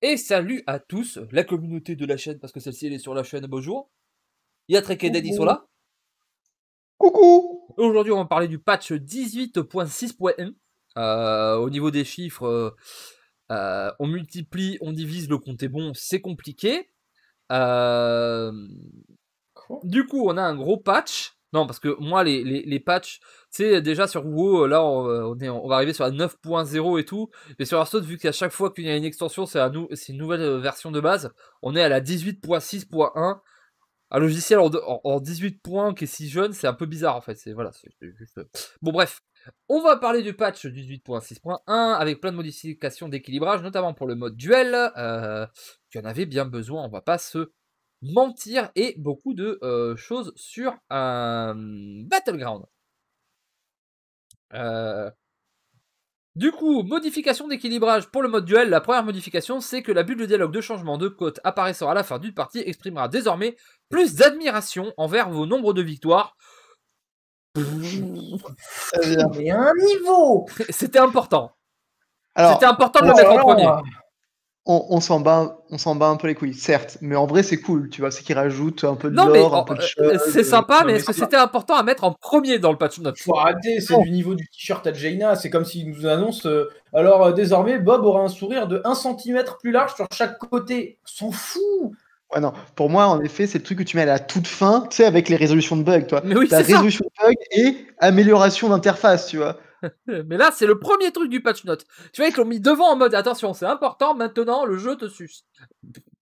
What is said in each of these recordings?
Et salut à tous, la communauté de la chaîne, parce que celle-ci elle est sur la chaîne, bonjour. Yatrek et Daddy, ils sont là. Coucou Aujourd'hui, on va parler du patch 18.6.1. Euh, au niveau des chiffres, euh, euh, on multiplie, on divise, le compte est bon, c'est compliqué. Du coup, on a un gros patch non, parce que moi, les, les, patchs, tu sais, déjà sur WoW, euh, là, on, euh, on va arriver sur la 9.0 et tout. Mais sur Hearthstone, vu qu'à chaque fois qu'il y a une extension, c'est une nouvelle euh, version de base, on est à la 18.6.1. Un logiciel en, 18.1 qui est si jeune, c'est un peu bizarre en fait. C'est voilà, juste... Bon, bref. On va parler du patch 18.6.1 avec plein de modifications d'équilibrage, notamment pour le mode duel. Euh, tu en avait bien besoin, on va pas se mentir et beaucoup de choses sur un battleground. Du coup, modification d'équilibrage pour le mode duel. La première modification, c'est que la bulle de dialogue de changement de côte apparaissant à la fin d'une partie exprimera désormais plus d'admiration envers vos nombres de victoires. un niveau C'était important. C'était important de le mettre en premier on, s'en bat, on s'en bat un peu les couilles, certes, mais en vrai c'est cool, tu vois, c'est qu'il rajoute un peu de l'or, un peu de euh, C'est euh, sympa, mais est-ce que c'était important à mettre en premier dans le patch note Faut arrêter, c'est du niveau du t-shirt à Jaina, c'est comme s'il nous annoncent euh, alors euh, désormais Bob aura un sourire de 1 cm plus large sur chaque côté. S'en fout. Ouais, non. Pour moi, en effet, c'est le truc que tu mets à la toute fin, tu sais, avec les résolutions de bug, toi. Mais résolution de bug et amélioration d'interface, tu vois. Mais là, c'est le premier truc du patch note. Tu vois, ils l'ont mis devant en mode attention, c'est important, maintenant le jeu te suce.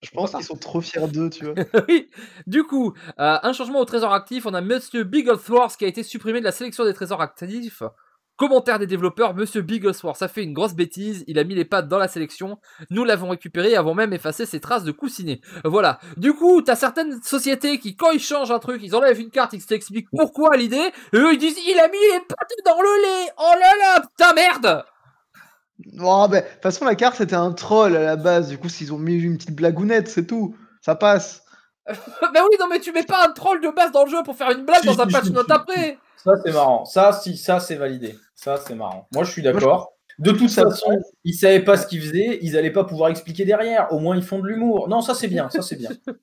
Je pense qu'ils sont trop fiers d'eux, tu vois. oui. Du coup, euh, un changement au trésor actif. On a Monsieur Wars qui a été supprimé de la sélection des trésors actifs. Commentaire des développeurs, Monsieur Bigglesworth Ça fait une grosse bêtise, il a mis les pattes dans la sélection, nous l'avons récupéré avons même effacé ses traces de coussinet. Voilà. Du coup, t'as certaines sociétés qui, quand ils changent un truc, ils enlèvent une carte, ils t'expliquent pourquoi l'idée, et eux ils disent, il a mis les pattes dans le lait Oh là là, putain merde de toute façon, la carte c'était un troll à la base. Du coup, s'ils ont mis une petite blagounette, c'est tout. Ça passe. bah oui, non, mais tu mets pas un troll de base dans le jeu pour faire une blague dans un patch note après. Ça, c'est marrant. Ça, si, ça, c'est validé. Ça, c'est marrant. Moi, je suis d'accord. De toute façon, ils savaient pas ce qu'ils faisaient, ils n'allaient pas pouvoir expliquer derrière. Au moins, ils font de l'humour. Non, ça, c'est bien. Ça, c'est bien.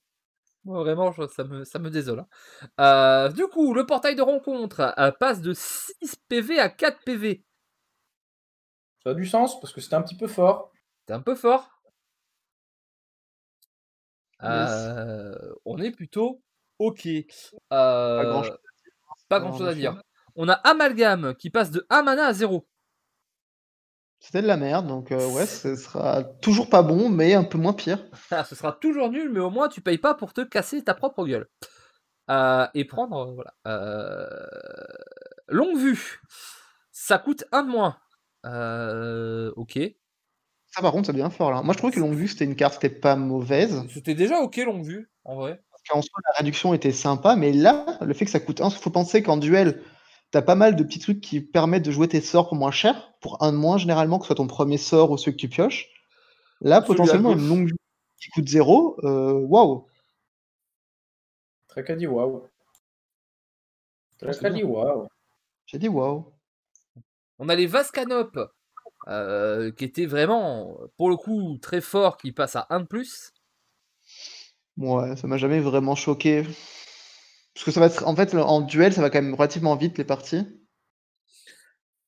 vraiment, ça, me, ça me désole. Hein. Euh, du coup, le portail de rencontre euh, passe de 6 PV à 4 PV. Ça a du sens parce que c'était un petit peu fort. C'était un peu fort. on est euh, plutôt ok. pas grand chose à dire on a Amalgam qui passe de 1 mana à 0. C'était de la merde, donc euh, ouais, ce sera toujours pas bon, mais un peu moins pire. Ah, ce sera toujours nul, mais au moins tu payes pas pour te casser ta propre gueule. Euh, et prendre, euh, voilà. Longue vue, ça coûte un de moins. ok. Ça par contre, c'est bien fort là. Moi je trouvais que longue vue c'était une carte qui était pas mauvaise. C'était déjà ok longue vue, en vrai. en soi, la réduction était sympa, mais là, le fait que ça coûte un, faut penser qu'en duel, tu pas mal de petits trucs qui permettent de jouer tes sorts pour moins cher, pour un de moins généralement, que ce soit ton premier sort ou ceux que tu pioches. Là, potentiellement, une longue qui coûte zéro, euh, waouh! Très dit waouh. Très dit waouh. J'ai dit waouh. On a les vases euh, qui étaient vraiment, pour le coup, très forts, qui passent à un de plus. Ouais, ça m'a jamais vraiment choqué. Parce que ça va être, en fait, en duel, ça va quand même relativement vite les parties.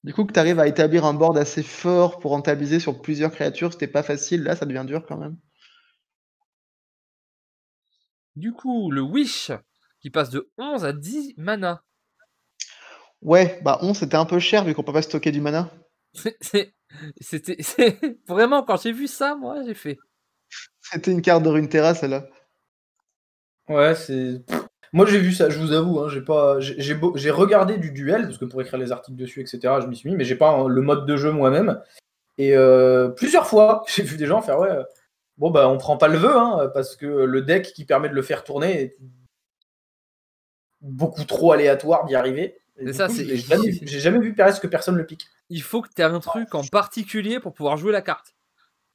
Du coup, que tu arrives à établir un board assez fort pour rentabiliser sur plusieurs créatures, c'était pas facile. Là, ça devient dur quand même. Du coup, le Wish qui passe de 11 à 10 mana. Ouais, bah 11 c'était un peu cher vu qu'on peut pas stocker du mana. C'était vraiment quand j'ai vu ça, moi j'ai fait. C'était une carte de Runeterra celle-là. Ouais, c'est. Moi, j'ai vu ça, je vous avoue, hein, j'ai pas, j'ai regardé du duel parce que pour écrire les articles dessus, etc. Je m'y suis mis, mais j'ai pas hein, le mode de jeu moi-même. Et euh, plusieurs fois, j'ai vu des gens faire ouais, euh, bon bah on prend pas le vœu hein, parce que le deck qui permet de le faire tourner est beaucoup trop aléatoire d'y arriver. ça, c'est. J'ai jamais, vu Perez que personne le pique. Il faut que tu aies un truc en particulier pour pouvoir jouer la carte.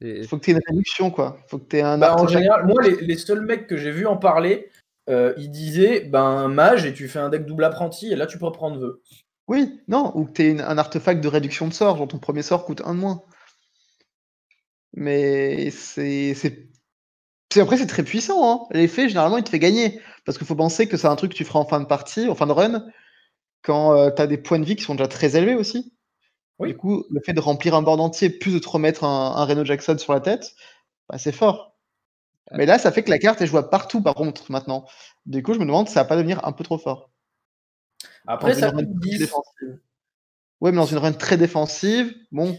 Il Faut que tu aies une réduction, quoi. Faut que tu un. Bah, en général, moi, les, les, seuls mecs que j'ai vu en parler, euh, il disait ben, mage et tu fais un deck double apprenti et là tu peux prendre vœux Oui, non, ou que tu un artefact de réduction de sort, dont ton premier sort coûte un de moins. Mais c'est. Après, c'est très puissant. Hein. L'effet, généralement, il te fait gagner. Parce qu'il faut penser que c'est un truc que tu feras en fin de partie, en fin de run, quand euh, t'as tu as des points de vie qui sont déjà très élevés aussi. Du coup, le fait de remplir un board entier, plus de te remettre un, Reno Jackson sur la tête, bah, c'est fort. Mais là, ça fait que la carte est vois partout, par contre, maintenant. Du coup, je me demande si ça va pas devenir un peu trop fort. Après, run très défensive. Oui, mais dans une run très défensive, bon.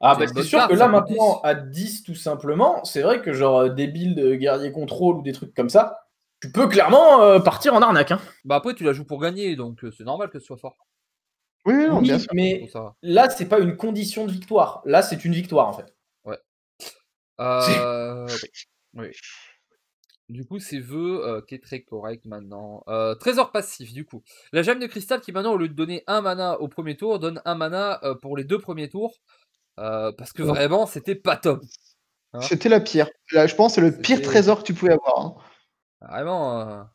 Ah, bah c'est sûr que là, maintenant, à 10, tout simplement, c'est vrai que genre euh, des builds euh, guerrier contrôle ou des trucs comme ça, tu peux clairement euh, partir en arnaque. Hein. Bah après, tu la joues pour gagner, donc c'est normal que ce soit fort. Oui, mais là, c'est pas une condition de victoire. Là, c'est une victoire, en fait. Ouais. Oui. Du coup, c'est Vœu euh, qui est très correct maintenant. Euh, trésor passif, du coup. La gemme de cristal qui maintenant, au lieu de donner un mana au premier tour, donne un mana euh, pour les deux premiers tours. parce que vraiment, c'était pas top. Hein. c'était la pire. Là, je pense que c'est le pire trésor que tu pouvais avoir. Hein. Vraiment. Hein.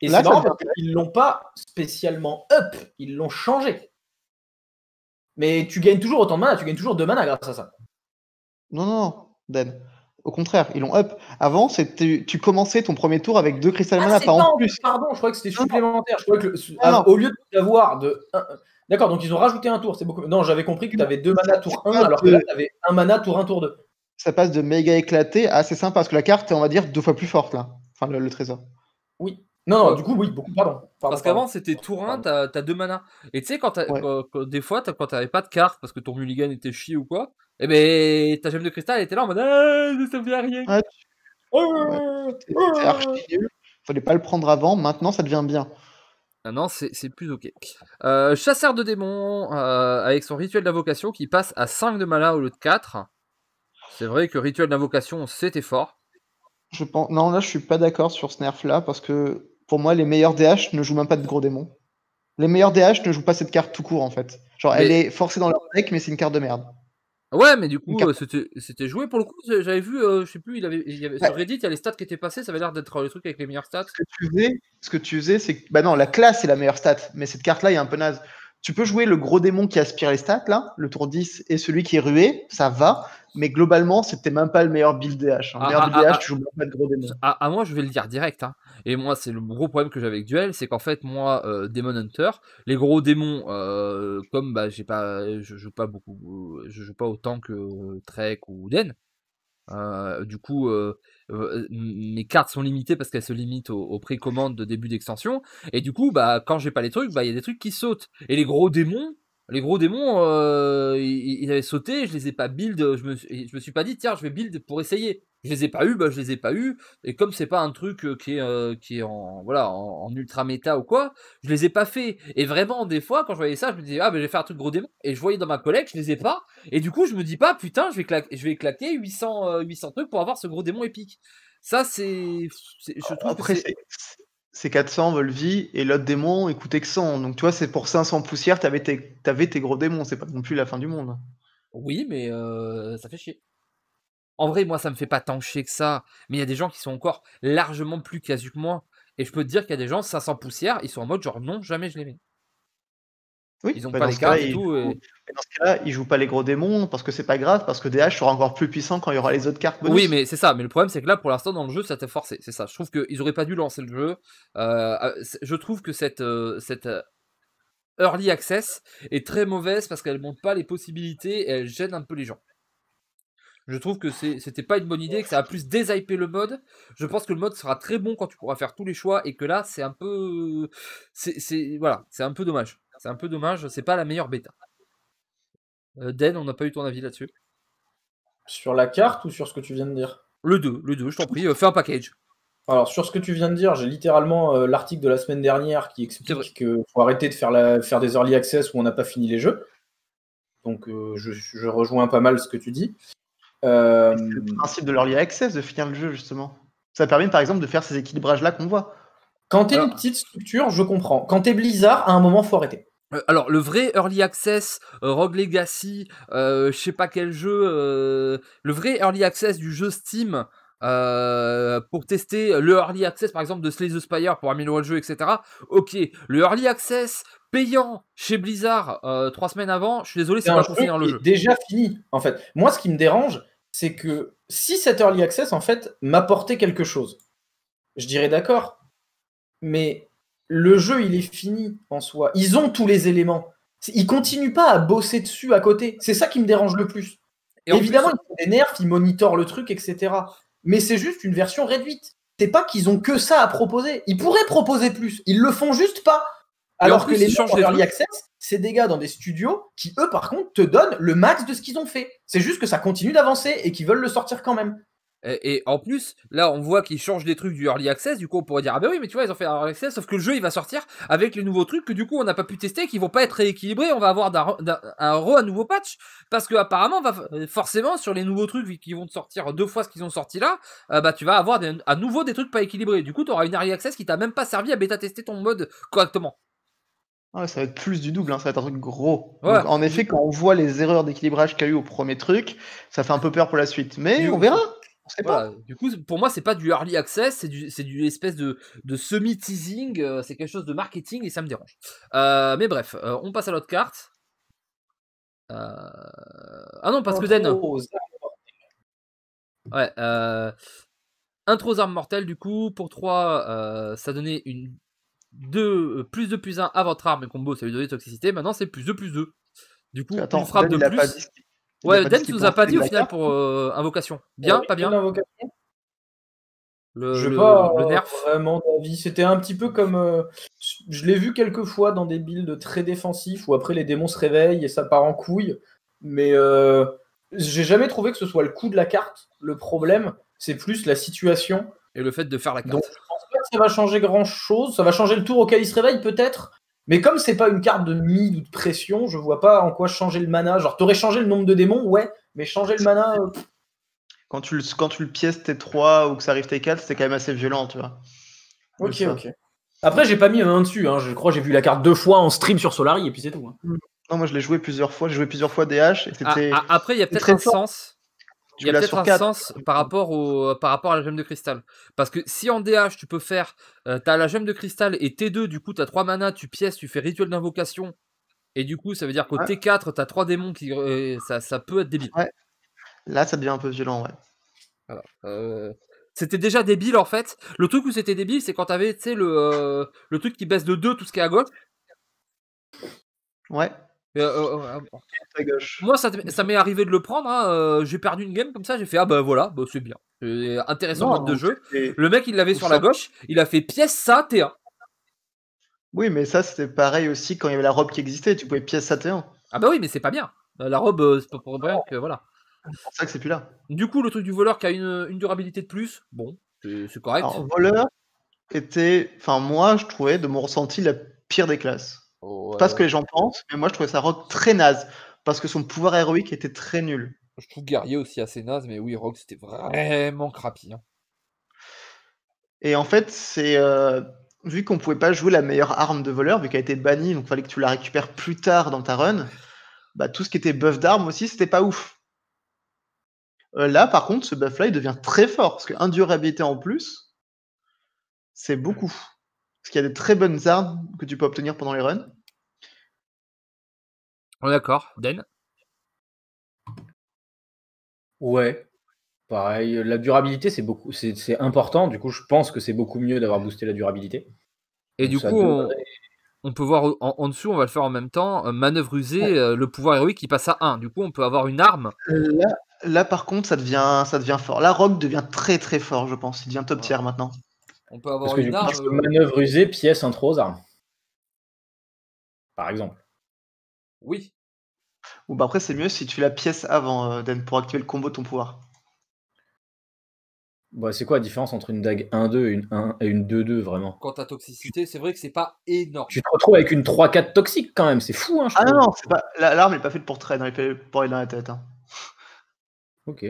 Et là, marrant, ils l'ont pas spécialement up, ils l'ont changé. Mais tu gagnes toujours autant de mana, tu gagnes toujours deux mana grâce à ça. Non, non, non, Dan. Au contraire, ils l'ont up. Avant, c'était tu commençais ton premier tour avec deux de ah, Mana par Pardon, je crois que c'était supplémentaire. au lieu d'avoir de. D'accord, donc ils ont rajouté un tour, c'est beaucoup. Non, j'avais compris que tu avais deux mana tour 1, alors que là, tu avais un mana tour 1, tour 2. Ça passe de méga éclaté à assez sympa, parce que la carte est, on va dire, deux fois plus forte, là. Enfin, le, trésor. Oui. Non, non, du coup, oui, beaucoup, pardon. parce qu'avant, c'était tour 1, t'as as deux manas. Et tu sais, quand, des fois, quand t'avais pas de carte parce que ton mulligan était chier ou quoi, et eh ben, ta gemme de cristal, était là en mode ça ah, rien. Ah, oh, oh, oh. Fallait pas le prendre avant, maintenant ça devient bien. Ah non, c'est plus ok. Euh, chasseur de démons, euh, avec son rituel d'invocation qui passe à 5 de mana au lieu de 4. C'est vrai que rituel d'invocation, c'était fort. Je pense... Non, là, je suis pas d'accord sur ce nerf-là, parce que pour moi, les meilleurs DH ne jouent même pas de gros démons. Les meilleurs DH ne jouent pas cette carte tout court, en fait. Genre, elle est forcée dans leur deck, mais c'est une carte de merde. Ouais, mais du coup, c'était, joué. Pour le coup, j'avais vu, euh, je sais plus, il avait, sur Reddit, il y a les stats qui étaient passés. Ça avait l'air d'être euh, le truc avec les meilleures stats. Ce que tu faisais, c'est que, bah non, la classe est la meilleure stat, mais cette carte-là il est un peu naze. Tu peux jouer le gros démon qui aspire les stats, là, le tour 10, et celui qui est rué, ça va mais globalement, c'était même pas le meilleur build DH. Hein. Le ah, meilleur ah, build DH, tu ah. joues pas de gros démons. À, moi, je vais le dire direct. Hein. Et moi, c'est le gros problème que j'ai avec Duel, c'est qu'en fait, moi, euh, Demon Hunter, les gros démons, euh, comme bah, j'ai pas, je joue pas beaucoup, je joue pas autant que euh, Trek ou Den. du coup, mes cartes sont limitées parce qu'elles se limitent aux, prix précommandes de début d'extension. Et du coup, bah, quand j'ai pas les trucs, bah, il y a des trucs qui sautent. Et les gros démons, les gros démons, euh, ils, avaient sauté, je les ai pas build, je me, je me suis pas dit tiens je vais build pour essayer. Je les ai pas eu, bah je les ai pas eu. Et comme c'est pas un truc euh, qui est, euh, qui en voilà en, ultra méta ou quoi, je les ai pas fait. Et vraiment des fois quand je voyais ça, je me disais ah bah, je vais faire un truc gros démon. Et je voyais dans ma collecte, je les ai pas. Et du coup je me dis pas putain je vais claquer, je vais 800 800 trucs pour avoir ce gros démon épique. Ça c'est, je trouve c'est 400 vie et l'autre démon écoutez que 100. Donc tu vois, c'est pour 500 poussières, t'avais tes, tes gros démons, c'est pas non plus la fin du monde. Oui, mais euh, ça fait chier. En vrai, moi, ça me fait pas tant chier que ça. Mais il y a des gens qui sont encore largement plus casus que moi. Et je peux te dire qu'il y a des gens, 500 poussières, ils sont en mode genre non, jamais je les mets. Oui, ils n'ont bah, pas les cartes et tout. Euh. Et... Dans ce cas-là, ils jouent pas les gros démons parce que c'est pas grave, parce que DH sera encore plus puissant quand il y aura les autres cartes. Oui, mais c'est ça. Mais le problème, c'est que là, pour l'instant, dans le jeu, ça t'a forcé. C'est ça. Je trouve qu'ils auraient pas dû lancer le jeu. Euh, euh, je trouve que cette, cette early access est très mauvaise parce qu'elle montre pas les possibilités et elle gêne un peu les gens. Je trouve que c'était pas une bonne idée, que ça a plus déshypé le mode. Je pense que le mode sera très bon quand tu pourras faire tous les choix et que là, c'est un peu. C'est voilà, c'est un peu dommage. C'est un peu dommage, c'est pas la meilleure bêta. Euh, Den, on n'a pas eu ton avis là-dessus. Sur la carte ou sur ce que tu viens de dire Le 2, le 2, je t'en prie, euh, fais un package. Alors sur ce que tu viens de dire, j'ai littéralement euh, l'article de la semaine dernière qui explique qu'il faut arrêter de faire, faire des early access où on n'a pas fini les jeux. Donc euh, je, rejoins pas mal ce que tu dis. le principe de l'early access de finir le jeu justement. Ça permet par exemple de faire ces équilibrages là qu'on voit. Quand t'es une petite structure, je comprends. Quand t'es Blizzard, à un moment, faut arrêter. Euh, alors le vrai early access euh, Rogue Legacy, euh, je sais pas quel jeu, euh, le vrai early access du jeu Steam pour tester le early access par exemple de Slay the Spire pour améliorer le jeu etc. Ok, le early access payant chez Blizzard trois semaines avant, je suis désolé c'est pas dans le jeu. Déjà fini en fait. Moi ce qui me dérange c'est que si cet early access en fait m'apportait quelque chose, je dirais d'accord, mais le jeu, il est fini en soi. Ils ont tous les éléments. Ils continuent pas à bosser dessus à côté. C'est ça qui me dérange le plus. Évidemment, ils font des nerfs, ils monitorent le truc, etc. Mais c'est juste une version réduite. C'est pas qu'ils ont que ça à proposer. Ils pourraient proposer plus. Ils le font juste pas. Alors que les gens en early access, c'est des gars dans des studios qui, eux, par contre, te donnent le max de ce qu'ils ont fait. C'est juste que ça continue d'avancer et qu'ils veulent le sortir quand même. Et, en plus, là, on voit qu'ils changent des trucs du Early Access. Du coup, on pourrait dire, ah ben oui, mais tu vois, ils ont fait un Early Access, sauf que le jeu, il va sortir avec les nouveaux trucs que du coup, on n'a pas pu tester, qui vont pas être rééquilibrés. On va avoir un, nouveau patch. Parce que, apparemment, va, euh, forcément, sur les nouveaux trucs qui vont te sortir deux fois ce qu'ils ont sorti là, euh, bah, tu vas avoir à nouveau des trucs pas équilibrés. Du coup, tu auras une Early Access qui t'a même pas servi à bêta-tester ton mode correctement. Ouais, ça va être plus du double, hein, ça va être un truc gros. en effet, quand on voit les erreurs d'équilibrage qu'il y a eu au premier truc, ça fait un peu peur pour la suite. Mais on verra. Du coup, pour moi, c'est pas du early access, c'est du, c'est du espèce de, de semi-teasing, euh, c'est quelque chose de marketing et ça me dérange. Euh, mais bref, euh, on passe à l'autre carte. Ah non, parce que Den. Ouais. Intro aux armes mortelles, du coup, pour 3, ça donnait une. 2, plus de plus 1 à votre arme et combo, ça lui donnait toxicité. Maintenant, c'est plus 2 plus 2. Du coup, on frappe de plus. Ouais, tu nous a pas dit au final pour euh, invocation. Bien, pas bien le, je le, le nerf. Vraiment C'était un petit peu comme. Euh, je l'ai vu quelques fois dans des builds très défensifs où après les démons se réveillent et ça part en couille. Mais euh, j'ai jamais trouvé que ce soit le coup de la carte. Le problème, c'est plus la situation. Et le fait de faire la carte. Donc je pense pas que ça va changer grand chose. Ça va changer le tour auquel il se réveille peut-être. Mais comme c'est pas une carte de mid ou de pression, je vois pas en quoi changer le mana. Genre, t'aurais changé le nombre de démons, ouais, mais changer le mana. Euh, quand, tu le, quand tu le pièces T3 ou que ça arrive T4, c'est quand même assez violent, tu vois. Ok, ok. Après, j'ai pas mis un dessus. Hein. Je crois j'ai vu la carte deux fois en stream sur Solari et puis c'est tout. Hein. Non, moi je l'ai joué plusieurs fois. J'ai joué plusieurs fois DH. Et ah, ah, après, il y a peut-être un sens il y a peut-être un sens par rapport, au, euh, par rapport à la gemme de cristal. Parce que si en DH, tu peux faire. Euh, tu as la gemme de cristal et T2, du coup, as 3 manas, tu pièces, tu fais rituel d'invocation. Et du coup, ça veut dire qu'au T4, tu as 3 démons qui. Euh, ça, ça, peut être débile. Ouais. Là, ça devient un peu violent, ouais. c'était déjà débile en fait. Le truc où c'était débile, c'est quand tu sais, le, le truc qui baisse de 2 tout ce qui est à gauche. Ouais. Euh, euh, euh, moi, ça, m'est arrivé de le prendre. Hein, j'ai perdu une game comme ça. J'ai fait ah bah voilà, bah, c'est bien, intéressant mode de jeu. Le mec, il l'avait sur la gauche. Il a fait pièce ça T1. Oui, mais ça c'était pareil aussi quand il y avait la robe qui existait. Tu pouvais pièce ça T1. Ah bah oui, mais c'est pas bien. La robe, c'est pas pour rien que voilà. C'est pour ça que c'est plus là. Du coup, le truc du voleur qui a une, durabilité de plus, bon, c'est correct. Alors, voleur était, enfin moi, je trouvais de mon ressenti la pire des classes. Oh, Pas ce euh, que les gens pensent, mais moi je trouvais ça Rogue très naze parce que son pouvoir héroïque était très nul. Je trouve Guerrier aussi assez naze, mais oui, Rock c'était vraiment crappy. Hein. Et en fait, c'est euh, vu qu'on pouvait pas jouer la meilleure arme de voleur, vu qu'elle a été bannie, donc fallait que tu la récupères plus tard dans ta run. Bah, tout ce qui était buff d'armes aussi, c'était pas ouf. Euh, là, par contre, ce buff-là, il devient très fort parce que durabilité en plus, c'est beaucoup. Parce qu'il y a des très bonnes armes que tu peux obtenir pendant les runs. Ah, d'accord. Den Ouais. Pareil, euh, la durabilité, c'est beaucoup, c'est important. Du coup, je pense que c'est beaucoup mieux d'avoir boosté la durabilité. Et du coup, on, peut voir en, dessous, on va le faire en même temps, euh, manœuvre usée, euh, le pouvoir héroïque qui passe à 1. Du coup, on peut avoir une arme. Là, par contre, ça devient, ça devient fort. La Rogue devient très très fort, je pense. Il devient top tier maintenant. On peut avoir une arme. manœuvre usée, pièce, intro arme. armes. Par exemple. Oui, ou bah après, c'est mieux si tu la pièce avant, euh, pour activer le combo de ton pouvoir. Bah, c'est quoi la différence entre une dague 1-2 et une 1 et une 2-2 vraiment Quant à toxicité, c'est vrai que c'est pas énorme. Tu te retrouves avec une 3-4 toxique quand même, c'est fou. Hein, ah non, pas... l'arme n'est pas faite pour traîner, elle est pour aller dans la tête. Hein. Ok.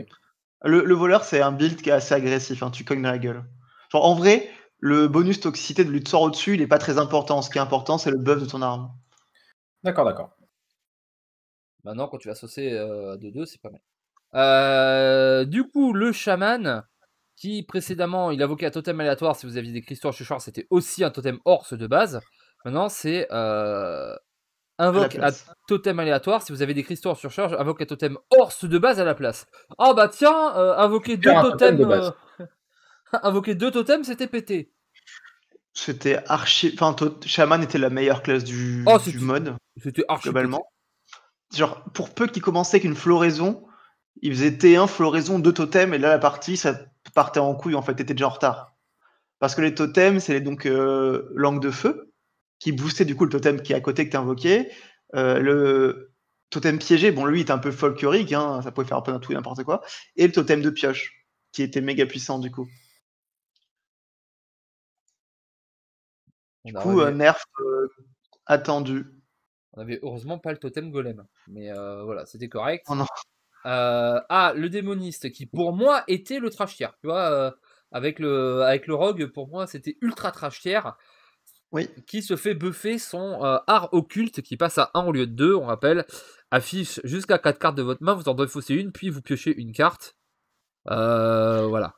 Le, voleur, c'est un build qui est assez agressif, hein, tu cognes dans la gueule. en vrai, le bonus toxicité de lui sort au-dessus, il n'est pas très important. Ce qui est important, c'est le buff de ton arme. D'accord, d'accord. Maintenant, quand tu vas saucer euh, à 2-2, c'est pas mal. Euh, du coup, le chaman, qui précédemment, il invoquait un totem aléatoire. Si vous aviez des cristaux surcharge, c'était aussi un totem orse de base. Maintenant, c'est euh, un totem aléatoire. Si vous avez des cristaux en surcharge, invoque un totem orse de base à la place. Ah bah tiens, euh, invoquer, deux totems, invoquer deux totems, c'était pété. C'était archi. Enfin, chaman était la meilleure classe du, oh, mode. C'était archi. Globalement genre, pour peu qu'il commençait qu'une floraison, il faisait T1, floraison, deux totems, et là, la partie, ça partait en couille, en fait, était déjà en retard. Parce que les totems, c'est donc euh, langue de feu, qui boostait du coup le totem qui est à côté que tu invoqué. Euh, le totem piégé, bon, lui, il était un peu folklorique, hein, ça pouvait faire un peu d'un tout n'importe quoi. Et le totem de pioche, qui était méga puissant du coup. Du coup, euh, nerf euh, attendu. On avait heureusement pas le totem golem. Mais euh, voilà, c'était correct. Oh non. Euh, ah, le démoniste, qui pour moi était le trash Tu vois, euh, avec, le, avec le rogue, pour moi, c'était ultra trash Oui. Qui se fait buffer son art occulte qui passe à 1 au lieu de 2, on rappelle. Affiche jusqu'à 4 cartes de votre main, vous en défaussez une, puis vous piochez une carte. voilà.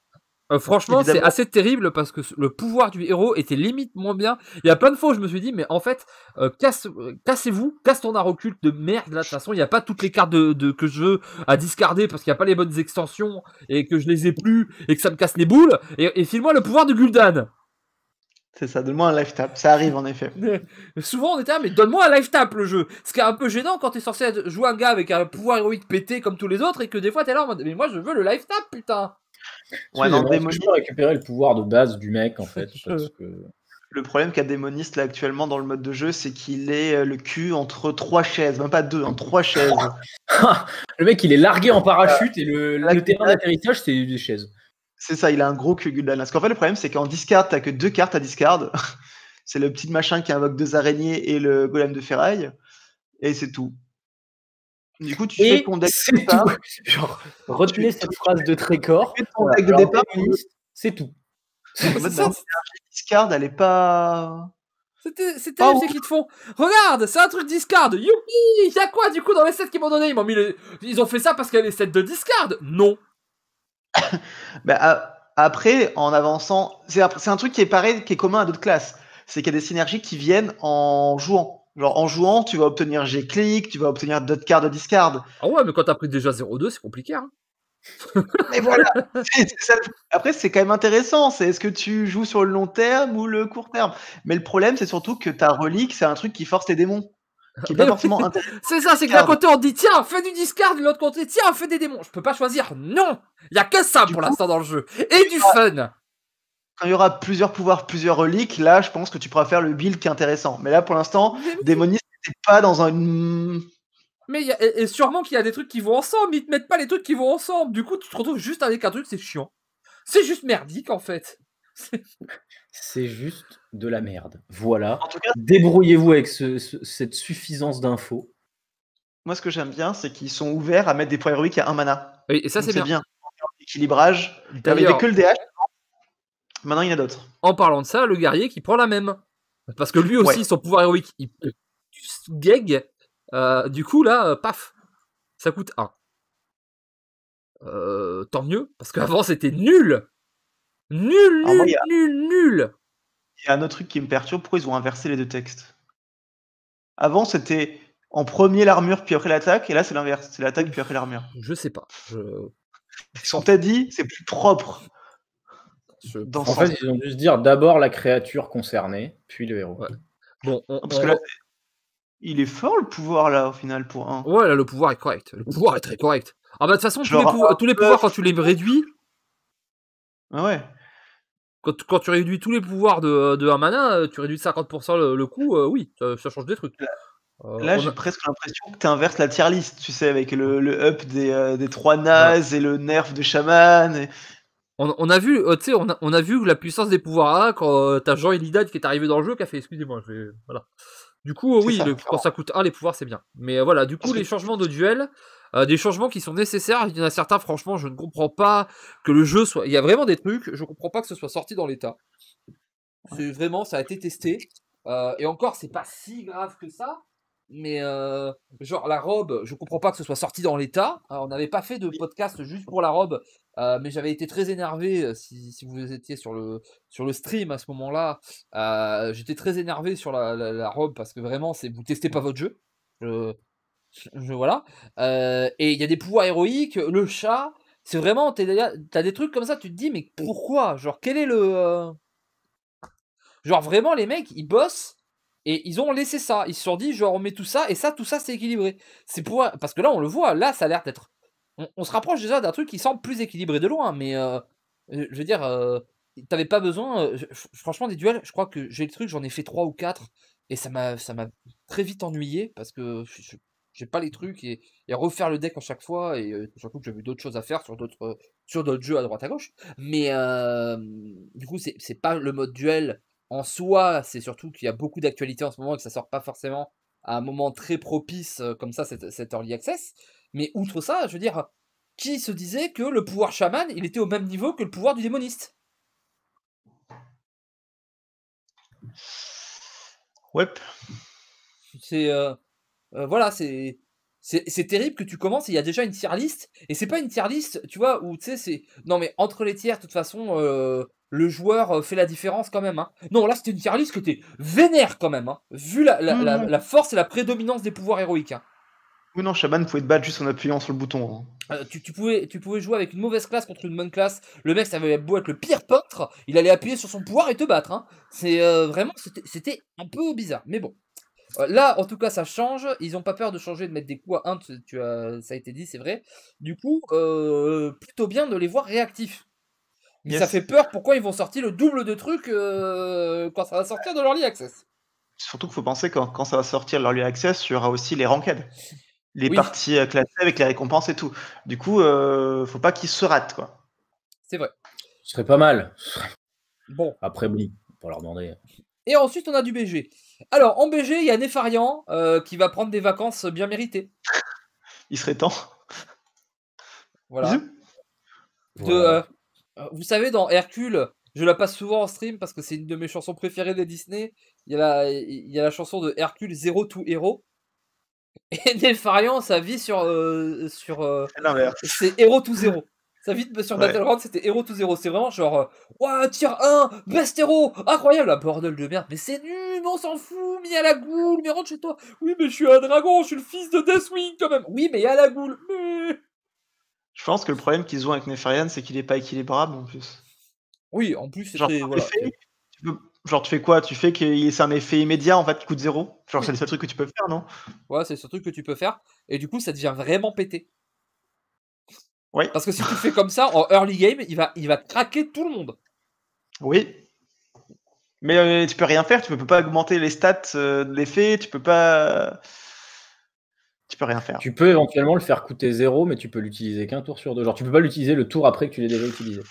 Euh, franchement, c'est assez terrible parce que le pouvoir du héros était limite moins bien. Il y a plein de fois où je me suis dit, mais en fait, euh, cassez-vous, casse ton art occulte de merde. de toute façon, il n'y a pas toutes les cartes de, que je veux à discarder parce qu'il n'y a pas les bonnes extensions et que je les ai plus et que ça me casse les boules. Et, et file-moi le pouvoir de Gul'dan. C'est ça, donne-moi un life tap, ça arrive en effet. Souvent on était là, ah, mais donne-moi un life tap le jeu. Ce qui est un peu gênant quand tu es censé jouer un gars avec un pouvoir héroïque pété comme tous les autres et que des fois t'es là mais moi je veux le life tap putain. Ouais, non, récupérer le pouvoir de base du mec en fait. Le problème qu'a démoniste là actuellement dans le mode de jeu, c'est qu'il est euh, le cul entre trois chaises, même pas deux, en hein, trois chaises. le mec il est largué en parachute et le, terrain d'atterrissage c'est des chaises. C'est ça, il a un gros cul Gul'dan. Parce qu'en fait le problème c'est qu'en discard t'as que deux cartes à discard. c'est le petit machin qui invoque deux araignées et le golem de ferraille et c'est tout. Du coup, tu fais ton deck de départ. Genre, retenez cette phrase de Trécor. C'est tout. C'est ça. Discard, elle est pas. C'était te font. Regarde, c'est un truc discard. Youpi a quoi du coup dans les sets qu'ils m'ont donné Ils Ils ont fait ça parce qu'il y a les sets de discard Non. Bah, après, en avançant, c'est un truc qui est pareil, qui est commun à d'autres classes. C'est qu'il y a des synergies qui viennent en jouant. Genre en jouant, tu vas obtenir G-click, tu vas obtenir d'autres cartes de discard. Ah ouais, mais quand t'as pris déjà 0-2, c'est compliqué. Hein mais voilà. Après, c'est quand même intéressant. C'est est-ce que tu joues sur le long terme ou le court terme Mais le problème, c'est surtout que ta relique, c'est un truc qui force tes démons. Ah, c'est ça, c'est que d'un côté on dit tiens, fais du discard, de l'autre côté tiens, fais des démons. Je peux pas choisir. Non, il y a que ça pour l'instant dans le jeu et du ah. fun quand il y aura plusieurs pouvoirs, plusieurs reliques, là, je pense que tu pourras faire le build qui est intéressant. Mais là, pour l'instant, démoniste c'est pas dans un. Mais et, sûrement qu'il y a des trucs qui vont ensemble, ils te mettent pas les trucs qui vont ensemble. Du coup, tu te retrouves juste avec un truc, c'est chiant. C'est juste merdique en fait. C'est juste de la merde. Voilà. En tout cas, débrouillez-vous avec cette suffisance d'infos. Moi, ce que j'aime bien, c'est qu'ils sont ouverts à mettre des points héroïques à un mana. et ça, c'est bien. bien. Équilibrage. T'avais que le DH, Maintenant, il y en a d'autres. En parlant de ça, le guerrier qui prend la même. Parce que lui aussi, son pouvoir héroïque, il gag. Euh, du coup, là, euh, paf, ça coûte 1. Euh, tant mieux, parce qu'avant c'était nul. Nul, nul, nul, nul. Il y a un autre truc qui me perturbe, pourquoi ils ont inversé les deux textes Avant c'était en premier l'armure, puis après l'attaque, et là c'est l'inverse, c'est l'attaque, puis après l'armure. Je sais pas. Je... Ils sont dit, c'est plus propre en fait, ils ont dû se dire d'abord la créature concernée, puis le héros. Bon, parce que là, il est fort le pouvoir là au final pour un. Ouais, là, le pouvoir est correct. Le pouvoir est très correct. Ah bah de toute façon, tous les, pouvoirs quand tu les réduis. Ah ouais. Quand, tu réduis tous les pouvoirs de, de mana, euh, tu réduis de 50% le, coup. coût, euh, oui, ça, change des trucs. Là, euh, j'ai presque l'impression que tu inverses la tier list, tu sais, avec le, up des, trois nazes et le nerf de chaman on, on, a vu, euh, tu sais, on a, on a, vu la puissance des pouvoirs A quand euh, t'as Jean Elidad qui est arrivé dans le jeu qui a fait excusez-moi, je vais. Voilà. Du coup, euh, oui, quand ça coûte 1, les pouvoirs, c'est bien. Mais voilà, du coup, les changements de duel, des changements qui sont nécessaires, il y en a certains, franchement, je ne comprends pas que le jeu soit. Il y a vraiment des trucs, je ne comprends pas que ce soit sorti dans l'état. C'est vraiment, ça a été testé. et encore, c'est pas si grave que ça mais euh, genre la robe, je comprends pas que ce soit sorti dans l'état. Euh, on n'avait pas fait de podcast juste pour la robe, euh, mais j'avais été très énervé si, vous étiez sur le sur le stream à ce moment-là. J'étais très énervé sur la, robe parce que vraiment, c'est vous testez pas votre jeu. Je, voilà. et il y a des pouvoirs héroïques. Le chat, c'est vraiment t'as des trucs comme ça. Tu te dis mais pourquoi Genre quel est le genre vraiment les mecs ils bossent et ils ont laissé ça. Ils se sont dit, on met tout ça, et ça, tout ça, c'est équilibré. C'est pour... Parce que là, on le voit, là, ça a l'air d'être. On, se rapproche déjà d'un truc qui semble plus équilibré de loin, mais euh, euh, je veux dire, euh, t'avais pas besoin. franchement, des duels, je crois que j'ai le truc, j'en ai fait 3 ou 4, et ça m'a, très vite ennuyé, parce que j'ai pas les trucs, et, refaire le deck à chaque fois, et surtout que j'avais d'autres choses à faire sur d'autres, jeux à droite à gauche. Mais du coup, c'est, c'est pas le mode duel en soi, c'est surtout qu'il y a beaucoup d'actualités en ce moment et que ça sort pas forcément à un moment très propice euh, comme ça, cet, cet early access. Mais outre ça, je veux dire, qui se disait que le pouvoir chaman, il était au même niveau que le pouvoir du démoniste Ouais. C'est euh, euh, voilà, c'est c'est terrible que tu commences il y a déjà une tier list et c'est pas une tier list, tu vois, où tu sais c'est non mais entre les tiers, de toute façon, le joueur euh, fait la différence quand même. Hein. Non, là, c'était une tier list que vénère quand même, hein, vu mhm. la, force et la prédominance des pouvoirs héroïques. Hein. Oui, non, Shaban pouvait te battre juste en appuyant sur le bouton. Hein. Euh, tu, pouvais, tu pouvais jouer avec une mauvaise classe contre une bonne classe. Le mec, ça avait beau être le pire peintre, il allait appuyer sur son pouvoir et te battre. C'est euh, vraiment, c'était un peu bizarre, mais bon. là, en tout cas, ça change. Ils n'ont pas peur de changer, de mettre des coups à 1. as, ça a été dit, c'est vrai. Du coup, plutôt bien de les voir réactifs. Mais ça fait peur, pourquoi ils vont sortir le double de trucs euh, quand ça va sortir de l'Early Access Surtout qu'il faut penser que quand ça va sortir l'Early Access, il y aura aussi les ranked, les parties euh, classées avec les récompenses et tout. Du coup, euh, faut pas qu'ils se ratent. quoi. C'est vrai. Ce serait pas mal. Bon. Après, oui, pour leur demander. Et ensuite, on a du BG. Alors, en BG, il y a Nefarian euh, qui va prendre des vacances bien méritées. Il serait temps. Voilà. De, euh, vous savez, dans Hercule, je la passe souvent en stream parce que c'est une de mes chansons préférées de Disney. Il y a la, il y a la chanson de Hercule, Zero to Hero. Et Nelfarian, sa vie sur. Euh, sur euh, c'est Hero to Zero. Sa vie sur Battleground, c'était Hero to Zero. C'est vraiment genre. Ouah, tire 1, best hero Incroyable, la ah, bordel de merde. Mais c'est nul, mais on s'en fout, mais à la goule, mais rentre chez toi. Oui, mais je suis un dragon, je suis le fils de Deathwing quand même. Oui, mais à la goule. Mais... Je pense que le problème qu'ils ont avec Nefarian, c'est qu'il n'est pas équilibrable en plus. Oui, en plus, c'est genre, tu fais quoi Tu fais que c'est un effet immédiat en fait qui coûte zéro Genre, c'est le seul truc que tu peux faire, non Ouais, c'est le seul truc que tu peux faire. Et du coup, ça devient vraiment pété. Oui. Parce que si tu fais comme ça, en early game, il va, il va craquer tout le monde. Oui. Mais euh, tu peux rien faire, tu peux pas augmenter les stats euh, de l'effet, tu peux pas tu peux rien faire. Tu peux éventuellement le faire coûter zéro, mais tu peux l'utiliser qu'un tour sur deux. Genre, tu peux pas l'utiliser le tour après que tu l'aies déjà utilisé.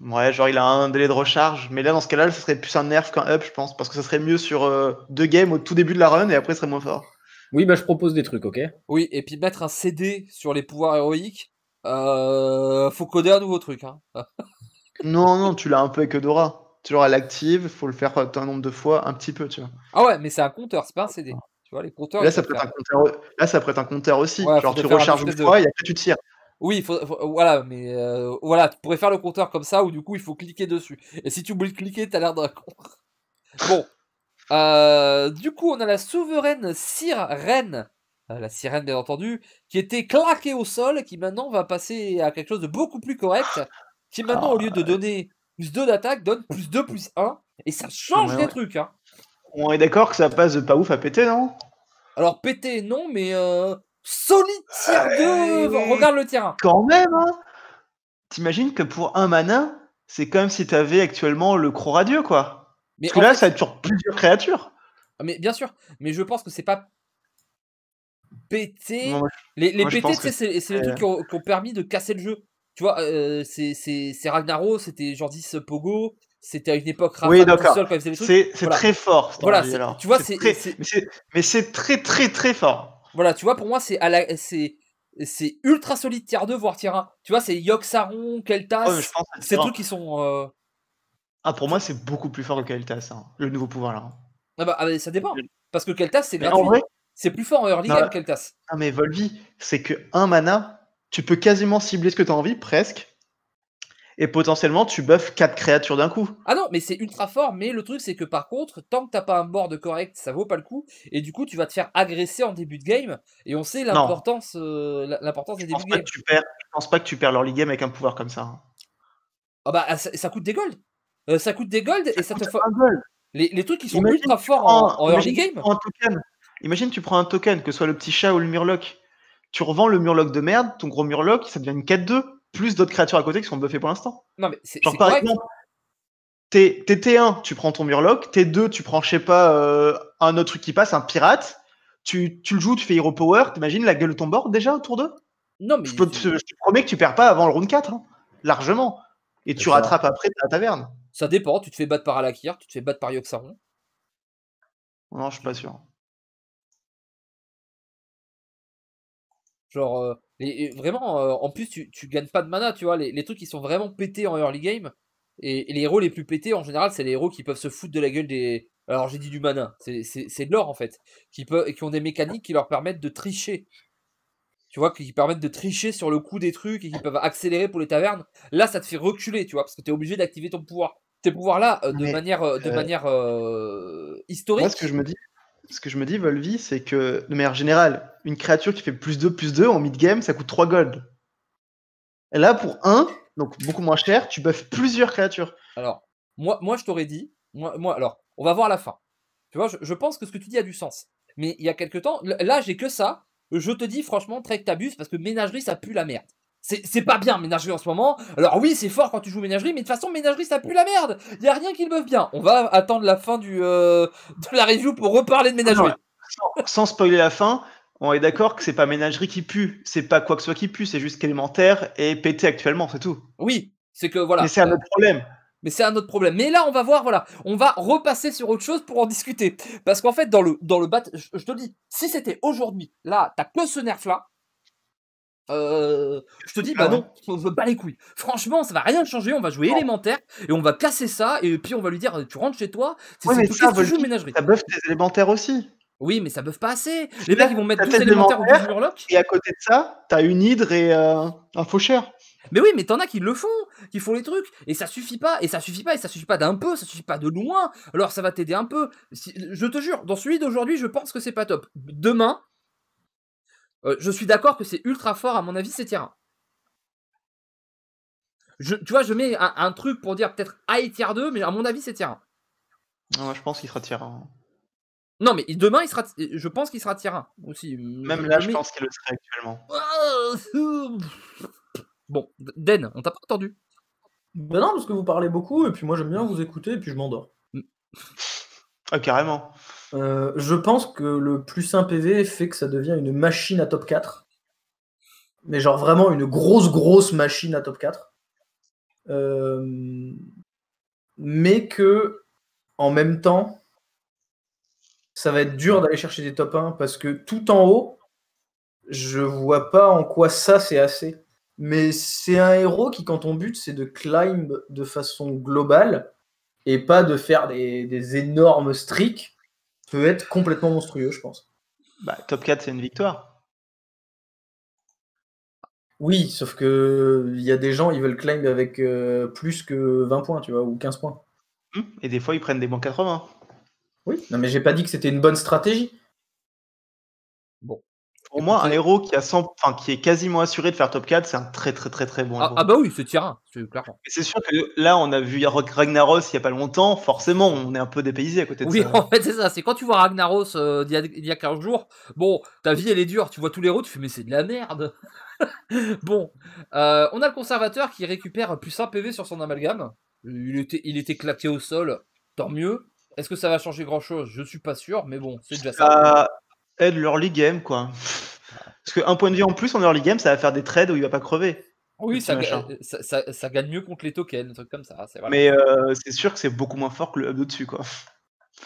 Ouais, genre il a un délai de recharge, mais là dans ce cas-là, ce serait plus un nerf qu'un up, je pense, parce que ça serait mieux sur euh, deux games au tout début de la run et après ce serait moins fort. Oui, bah je propose des trucs, ok Oui, et puis mettre un CD sur les pouvoirs héroïques, euh, faut coder un nouveau truc. Hein. non, non, tu l'as un peu avec Dora. Tu l'auras l'active, faut le faire euh, un nombre de fois, un petit peu, tu vois. Ah ouais, mais c'est un compteur, c'est pas un CD. Là, ça prête un compteur... aussi. Genre, tu recharges une fois et après, tu tires. Oui, voilà, mais euh, voilà, tu pourrais faire le compteur comme ça, ou du coup, il faut cliquer dessus. Et si tu oublies de cliquer, t'as l'air d'un con. Bon. Euh, du coup, on a la souveraine sirène, euh, la sirène bien entendu, qui était claquée au sol, qui maintenant va passer à quelque chose de beaucoup plus correct, qui maintenant, au lieu de ah, donner plus 2 d'attaque, donne plus 2, plus 1, et ça change des trucs. Hein on est d'accord que ça passe de pas ouf à péter, non Alors péter, non, mais euh, solide 2 ah, Regarde le terrain. Quand même, hein. T'imagines que pour un mana, c'est comme si t'avais actuellement le croc radieux, quoi. Parce que là, ça tue plusieurs créatures. Ah, mais bien sûr, mais je pense que c'est pas Péter... les les pétés, c'est les trucs qui ont, permis de casser le jeu. Tu vois, euh, c'est Ragnaros, c'était Jordis Pogo, c'était à une époque rapide C'est, très fort. voilà, tu vois, c'est, mais c'est très très très fort. Voilà, tu vois, pour moi, c'est à la, c'est ultra solide tier 2 voire tier 1. Tu vois, c'est Yogg-Saron, Keltas, c'est ces qui sont euh, Ah pour moi, c'est beaucoup plus fort que Keltas hein, le nouveau pouvoir là. Ah bah, ah bah ça dépend parce que Keltas c'est c'est plus fort en early game Keltas. Ah mais Volvi, c'est que un mana, tu peux quasiment cibler ce que tu as envie presque et potentiellement tu buffes 4 créatures d'un coup. Ah non, mais c'est ultra fort, mais le truc c'est que par contre, tant que t'as pas un board correct, ça vaut pas le coup, et du coup tu vas te faire agresser en début de game, et on sait l'importance euh, l'importance des débuts de game. Tu perds, je pense pas que tu perds l'early game avec un pouvoir comme ça. Hein. Ah bah ça, coûte des golds Ça coûte des golds euh, et ça te fait. les, les, trucs qui sont imagine ultra forts en, early game. Tu Imagine tu prends un token, que ce soit le petit chat ou le murloc. Tu revends le murloc de merde, ton gros murloc, ça devient une 4-2 plus d'autres créatures à côté qui sont buffées pour l'instant. Non, mais c'est, Genre, par exemple, t'es, T1, tu prends ton Murloc, T2, tu prends, je sais pas, euh, un autre truc qui passe, un pirate, tu, le joues, tu fais Hero Power, t'imagines la gueule de ton board déjà autour d'eux Non, mais. Je, te, promets que tu perds pas avant le round 4, hein, largement. Et tu rattrapes après la taverne. Ça dépend, tu te fais battre par Alakir, tu te fais battre par Yoxaron. Non, je suis pas sûr. Genre, euh, vraiment, euh, en plus, tu, tu, gagnes pas de mana, tu vois. Les, trucs qui sont vraiment pétés en early game. Et, les héros les plus pétés, en général, c'est les héros qui peuvent se foutre de la gueule des. Alors, j'ai dit du mana, c'est de l'or en fait. Qui, peut, qui ont des mécaniques qui leur permettent de tricher. Tu vois, qui permettent de tricher sur le coup des trucs et qui peuvent accélérer pour les tavernes. Là, ça te fait reculer, tu vois, parce que es obligé d'activer ton pouvoir. Tes pouvoirs là, euh, de manière, de manière historique. ce que je me dis, ce que je me dis, Volvi, c'est que de manière générale, une créature qui fait plus 2, plus 2 en mid-game, ça coûte 3 gold. Et là, pour 1, donc beaucoup moins cher, tu buffes plusieurs créatures. Alors, moi, moi je t'aurais dit, moi, moi, alors, on va voir la fin. Tu vois, je, pense que ce que tu dis a du sens. Mais il y a quelques temps, là, j'ai que ça. Je te dis, franchement, que t'abuses parce que ménagerie, ça pue la merde. C'est pas bien ménagerie en ce moment. Alors oui, c'est fort quand tu joues ménagerie, mais de toute façon ménagerie ça pue la merde. Il y a rien qui meuf bien. On va attendre la fin du euh, de la review pour reparler de ménagerie. Sans, spoiler la fin, on est d'accord que c'est pas ménagerie qui pue, c'est pas quoi que ce soit qui pue, c'est juste qu'élémentaire et pété actuellement, c'est tout. Oui, c'est que voilà. Mais c'est un autre problème. Mais c'est un autre problème. Mais là, on va voir, voilà, on va repasser sur autre chose pour en discuter. Parce qu'en fait, dans le, dans le bat, je, te dis, si c'était aujourd'hui, là, t'as que ce nerf là, euh, je te dis, ah bah non, je veux pas les couilles. Franchement, ça va rien changer, on va jouer élémentaire et on va casser ça et puis on va lui dire tu rentres chez toi, c'est tout ça, tu ménagerie. tes élémentaires aussi. Oui, mais ça buff pas assez. Les mecs, ils vont mettre tous élémentaires au bout Murloc. Et à côté de ça, t'as une hydre et euh, un faucheur. Mais oui, mais t'en as qui le font, qui font les trucs, et ça suffit pas, et ça suffit pas, et ça suffit pas d'un peu, ça suffit pas de loin. Alors ça va t'aider un peu. je te jure, dans celui d'aujourd'hui, je pense que c'est pas top. Demain, euh, je suis d'accord que c'est ultra fort, à mon avis, c'est tier 1. tu vois, je mets un, truc pour dire peut-être A et tier 2, mais à mon avis, c'est tier Non, je pense qu'il sera tier 1. Non, mais demain, il sera, je pense qu'il sera tier 1 aussi. Même là, je pense qu'il le serait actuellement. Ah, bon, Den, on t'a pas entendu. Ben non, parce que vous parlez beaucoup, et puis moi, j'aime bien vous écouter, et puis je m'endors. ah, carrément. Euh, je pense que le plus simple PV fait que ça devient une machine à top 4. Mais genre vraiment une grosse, grosse machine à top 4. Euh, mais que, en même temps, ça va être dur d'aller chercher des top 1 parce que tout en haut, je vois pas en quoi ça c'est assez. Mais c'est un héros qui, quand on bute, c'est de climb de façon globale et pas de faire des, des énormes streaks peut être complètement monstrueux, je pense. Bah, top 4, c'est une victoire. Oui, sauf que il y a des gens, ils veulent climb avec euh, plus que 20 points, tu vois, ou 15 points. Hum, et des fois, ils prennent des bons 80. Oui, non, mais j'ai pas dit que c'était une bonne stratégie. Bon, pour moi, un héros qui, a 100, enfin, qui est quasiment assuré de faire top 4, c'est un très très très très bon ah, héros. Ah bah oui, c'est tire, hein, c'est clair. c'est sûr que là, on a vu Ragnaros il n'y a pas longtemps, forcément, on est un peu dépaysé à côté de ça. Oui, en fait, c'est ça. C'est quand tu vois Ragnaros euh, il y, a 15 jours, bon, ta vie elle est dure, tu vois tous les héros, tu fais mais c'est de la merde. bon, euh, on a le conservateur qui récupère plus 1 PV sur son amalgame. Il était, il était claqué au sol, tant mieux. Est-ce que ça va changer grand chose Je suis pas sûr, mais bon, c'est déjà ça aide l'early game, quoi. Parce qu'un point de vie en plus en early game, ça va faire des trades où il va pas crever. Oui, ça, gagne mieux contre les tokens, un comme ça. Mais euh, c'est sûr que c'est beaucoup moins fort que le hub au-dessus, quoi.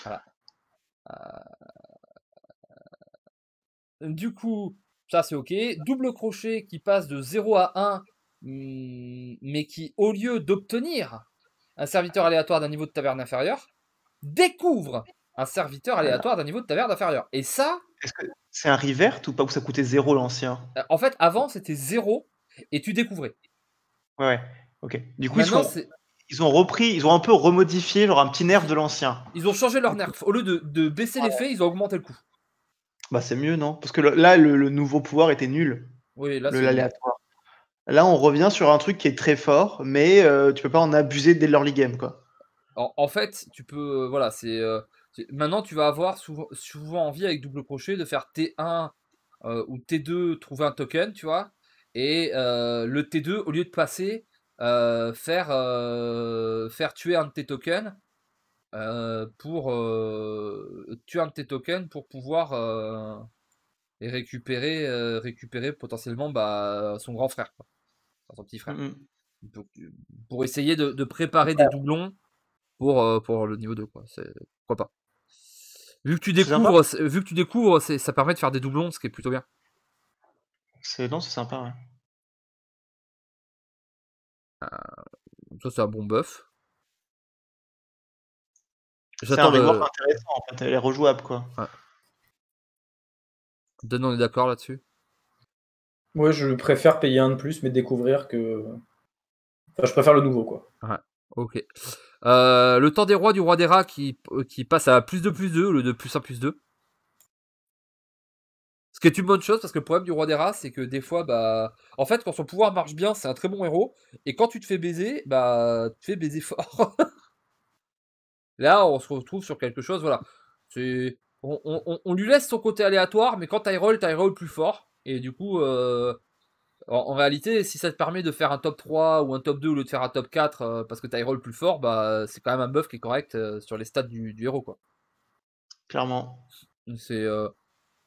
Euh, du coup, ça c'est ok. Double crochet qui passe de 0 à 1, hmm, mais qui, au lieu d'obtenir un serviteur aléatoire d'un niveau de taverne inférieur, découvre un serviteur ah aléatoire d'un niveau de taverne inférieur. Et ça. Est-ce que c'est un revert ou pas où ça coûtait zéro l'ancien euh, En fait, avant, c'était zéro et tu découvrais. Ouais, ouais. Ok. Du coup, ils, ont repris, ils ont un peu remodifié, genre un petit nerf de l'ancien. Ils ont changé leur nerf. Au lieu de, baisser l'effet, ils ont augmenté le coût. Bah, c'est mieux, non Parce que là, le, nouveau pouvoir était nul. Oui, là, c'est l'aléatoire. Là, on revient sur un truc qui est très fort, mais euh, tu peux pas en abuser dès l'early game, quoi. En, fait, tu peux. Euh, voilà, c'est. Maintenant, tu vas avoir souvent, envie avec double crochet de faire T1 euh, ou T2, trouver un token, tu vois. Et euh, le T2, au lieu de passer, euh, faire, tuer un de tes tokens pour tuer un de tes tokens pour pouvoir récupérer, récupérer potentiellement bah, son grand frère, son petit frère. pour, essayer de, préparer des doublons pour, euh, pour le niveau 2. Quoi. Pourquoi pas Vu que tu découvres, vu que tu découvres ça permet de faire des doublons, ce qui est plutôt bien. C'est, non, c'est sympa. Ouais. Euh, ça, c'est un bon buff. C'est un intéressant, en fait. Elle est rejouable, quoi. Ouais. Donne, on est d'accord là-dessus Ouais, je préfère payer un de plus, mais découvrir que... Enfin, je préfère le nouveau, quoi. Ouais, ok. Euh, le temps des rois du roi des rats qui, euh, qui passe à plus de plus 2 le lieu de plus 1 plus 2. Ce qui est une bonne chose parce que le problème du roi des rats, c'est que des fois, bah, en fait, quand son pouvoir marche bien, c'est un très bon héros. Et quand tu te fais baiser, bah, tu fais baiser fort. Là, on se retrouve sur quelque chose, voilà. On, on, lui laisse son côté aléatoire, mais quand t'as roll plus fort. Et du coup, euh, en, réalité, si ça te permet de faire un top 3 ou un top 2 au lieu de faire un top 4 euh, parce que t'as le plus fort, bah, c'est quand même un buff qui est correct euh, sur les stats du, héros. Quoi. Clairement. C'est euh,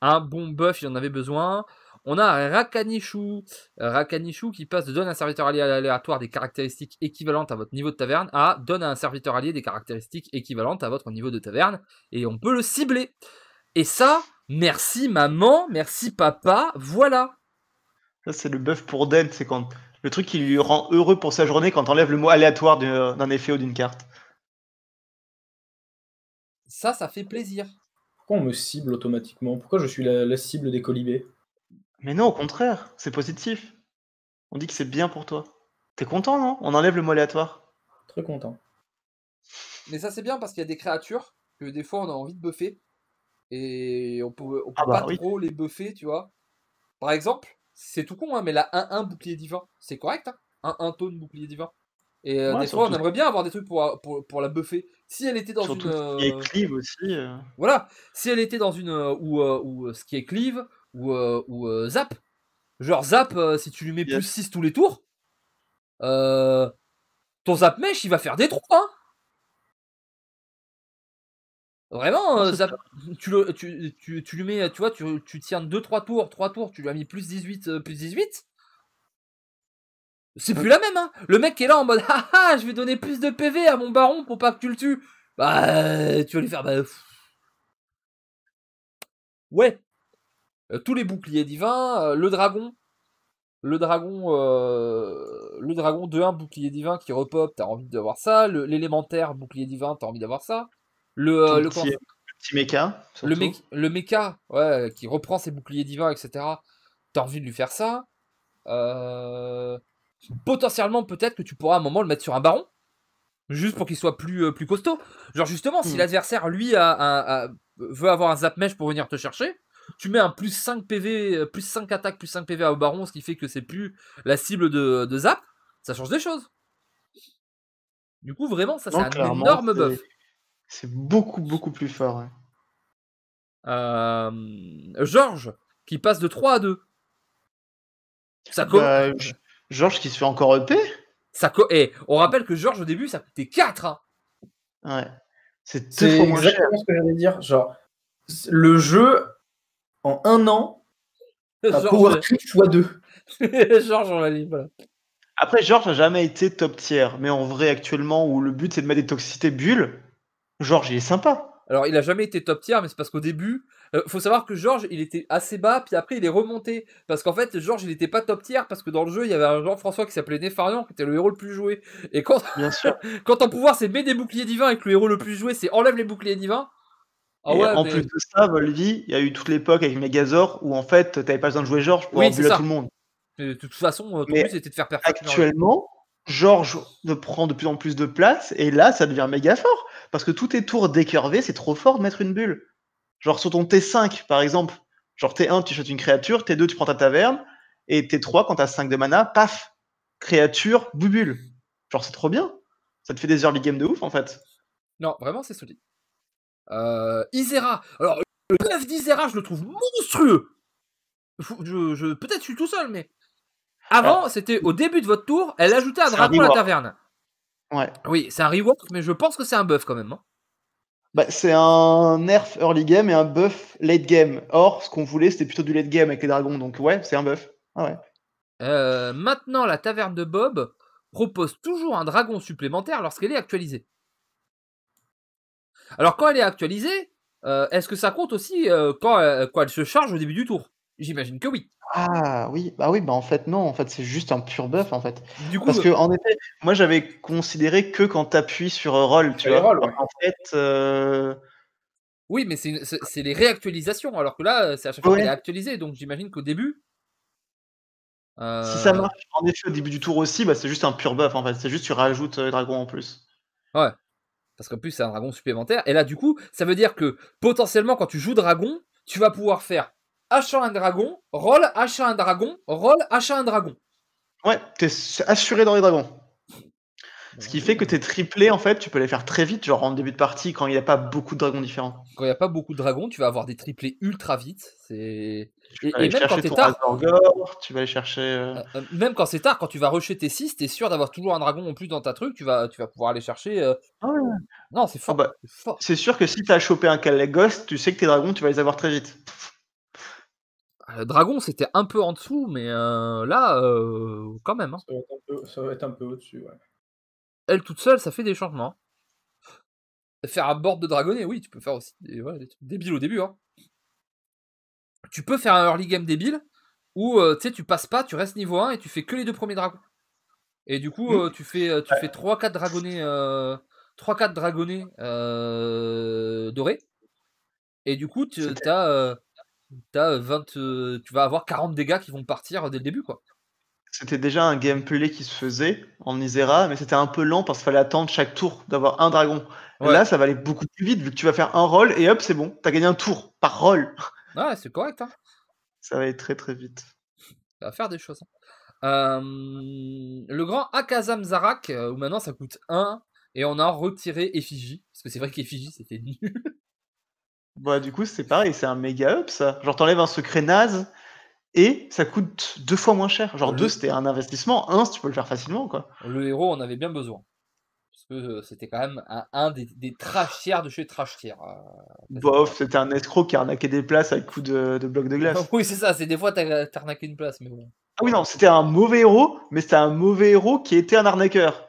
un bon buff, il en avait besoin. On a Rakanishu. Rakanishu qui passe de donne à un serviteur allié aléatoire des caractéristiques équivalentes à votre niveau de taverne à donne à un serviteur allié des caractéristiques équivalentes à votre niveau de taverne. Et on peut le cibler. Et ça, merci maman, merci papa, voilà. Ça, c'est le buff pour Den, c'est quand le truc qui lui rend heureux pour sa journée quand on enlève le mot aléatoire d'un effet ou d'une carte. Ça, ça fait plaisir. Pourquoi on me cible automatiquement Pourquoi je suis la, cible des colibés Mais non, au contraire, c'est positif. On dit que c'est bien pour toi. T'es content, non On enlève le mot aléatoire. Très content. Mais ça, c'est bien parce qu'il y a des créatures que des fois on a envie de buffer et on peut, peut ah bah pas trop les buffer, tu vois. Par exemple, c'est tout con, hein, mais la 1-1 bouclier divin, c'est correct. Hein 1-1 taune bouclier divin. Et euh, des fois, on aimerait bien avoir des trucs pour, la buffer. Si elle était dans une. Ce qui euh, est cleave aussi. Euh. Voilà. Si elle était dans une. ou, euh, ou ce qui est cleave, ou, ou zap. Genre zap, si tu lui mets plus 6 tous les tours, ton zap mèche il va faire des trous, hein Vraiment, euh, tu, le, lui mets, tu vois, tu, tiens 2-3 tours, 3 tours, tu lui as mis plus 18, euh, plus 18. C'est ah. plus la même, hein. Le mec est là en mode, ah ah, je vais donner plus de PV à mon baron pour pas que tu le tues. Bah, euh, tu vas lui faire, bah. Ouais. Tous les boucliers divins, le dragon. Le dragon, le dragon de 1 bouclier divin qui repop, t'as envie d'avoir ça. L'élémentaire bouclier divin, t'as envie d'avoir ça. Euh, le, petit, mecha. qui reprend ses boucliers divins, etc. T'as envie de lui faire ça. Euh, potentiellement, peut-être que tu pourras à un moment le mettre sur un baron. Juste pour qu'il soit plus, euh, plus costaud. Genre, justement, si hmm. l'adversaire, lui, a, veut avoir un zap mesh pour venir te chercher, tu mets un plus 5 PV, plus 5 attaques, plus 5 PV au baron, ce qui fait que c'est plus la cible de, de zap. Ça change des choses. Du coup, vraiment, ça, c'est un énorme buff. C'est beaucoup, beaucoup plus fort. Euh, Georges, qui passe de 3 à 2. Ça bah, Georges qui se fait encore EP ça Et eh, on rappelle que Georges, au début, ça coûtait 4. Hein. Ouais. C'est exactement ce que j'allais dire. Genre, le jeu, en un an, a Power fois 2. Georges, on l'a dit, voilà. Après, Georges n'a jamais été top tier, mais en vrai, actuellement, où le but c'est de mettre des toxicités bulles, Georges, il est sympa. Alors, il a jamais été top tier, mais c'est parce qu'au début, il euh, faut savoir que Georges, il était assez bas, puis après, il est remonté. Parce qu'en fait, Georges, il n'était pas top tier, parce que dans le jeu, il y avait un Jean-François qui s'appelait Nefarian, qui était le héros le plus joué. Et quand, Bien sûr. quand ton pouvoir, c'est met des boucliers divins avec le héros le plus joué, c'est enlève les boucliers divins. Ah en plus de ça, Volvi, il y a eu toute l'époque avec Megazord où en fait, t'avais pas besoin de jouer Georges pour oui, tout le monde. Et de toute façon, euh, ton but c'était de faire parfaitement Actuellement, Georges prend de plus en plus de place, et là, ça devient méga fort. Parce que tout est tours décurvés, c'est trop fort de mettre une bulle. Genre sur ton T5, par exemple, genre T1, tu chutes une créature, T2, tu prends ta taverne, et T3, quand t'as 5 de mana, paf, créature, bubule. Genre c'est trop bien. Ça te fait des early game de ouf, en fait. Non, vraiment, c'est solide. Euh, Isera. Alors, le 9 d'Isera, je le trouve monstrueux. Je, Peut-être je suis tout seul, mais avant, c'était au début de votre tour, elle ajoutait un dragon à la taverne. Oui, c'est un rework, mais je pense que c'est un buff quand même. Hein. Bah, c'est un nerf early game et un buff late game. Or, ce qu'on voulait, c'était plutôt du late game avec les dragons, donc ouais, c'est un buff. Ah euh, maintenant, la taverne de Bob propose toujours un dragon supplémentaire lorsqu'elle est actualisée. Alors, quand elle est actualisée, euh, est-ce que ça compte aussi euh, quand, quand elle se charge au début du tour J'imagine que oui. Ah oui, bah oui, bah en fait non, en fait c'est juste un pur buff en fait. Du coup, Parce euh, que en effet, moi j'avais considéré que quand tu appuies sur euh, roll, tu vois. Roll, En fait. Euh, oui, mais c'est, les réactualisations, alors que là, c'est à chaque fois est réactualisé, donc j'imagine qu'au début. Si ça marche, en effet, au début du tour aussi, bah, c'est juste un pur buff en fait. C'est juste tu rajoutes dragon en plus. Ouais. Parce qu'en plus, c'est un dragon supplémentaire. Et là, du coup, ça veut dire que potentiellement, quand tu joues dragon, tu vas pouvoir faire achat un dragon, roll, achat un dragon, roll, achat un dragon. Ouais, t'es assuré dans les dragons. Ce qui fait que tes triplés, en fait, tu peux les faire très vite, genre en début de partie, quand il n'y a pas beaucoup de dragons différents. Quand il n'y a pas beaucoup de dragons, tu vas avoir des triplés ultra vite. C'est... Et, même quand t'es tard. tu vas aller chercher. Euh euh, euh, même quand c'est tard, quand tu vas rusher tes 6, t'es sûr d'avoir toujours un dragon en plus dans ta truc, tu vas, tu vas pouvoir aller chercher. Ah non, ah bah, c'est fort. c'est sûr que si t'as chopé un Calais Ghost, tu sais que tes dragons, tu vas les avoir très vite. Euh, Dragon, c'était un peu en dessous, mais euh, là, euh, quand même. Hein. Ça, va être un peu, au-dessus, ouais. Elle toute seule, ça fait des changements. Faire un board de dragonnet, oui, tu peux faire aussi des, débiles au début. Hein. Tu peux faire un early game débile où tu sais, tu passes pas, tu restes niveau 1 et tu fais que les deux premiers dragons. Et du coup, mmh. tu fais, tu fais 3-4 dragonnets, 3-4 dragonnets dorés. Et du coup, tu as euh, euh, tu vas avoir 40 dégâts qui vont partir euh, dès le début. quoi. C'était déjà un gameplay qui se faisait en Isera, mais c'était un peu lent parce qu'il fallait attendre chaque tour d'avoir un dragon. Là, ça va aller beaucoup plus vite vu que tu vas faire un roll et hop, c'est bon, t'as gagné un tour par roll. Ouais, c'est correct. Hein. Ça va aller très très vite. Ça va faire des choses. Hein. le grand Akazam Zarak, où maintenant ça coûte 1 et on a retiré Effigie, parce que c'est vrai qu'Effigie c'était nul. Bah, du coup, c'est pareil, c'est un méga up ça. Genre, t'enlèves un secret naze et ça coûte deux fois moins cher. Genre, deux, c'était un investissement. Un, tu peux le faire facilement, quoi. Le héros, on avait bien besoin. Parce que euh, c'était quand même un, des, des trash tiers de chez trash tiers. Euh, Bof, c'était un escroc qui arnaquait des places à coup de, blocs de glace. oui, c'est ça, c'est des fois t'arnaquais une place, mais bon. Ah oui, non, c'était un mauvais héros, mais c'était un mauvais héros qui était un arnaqueur.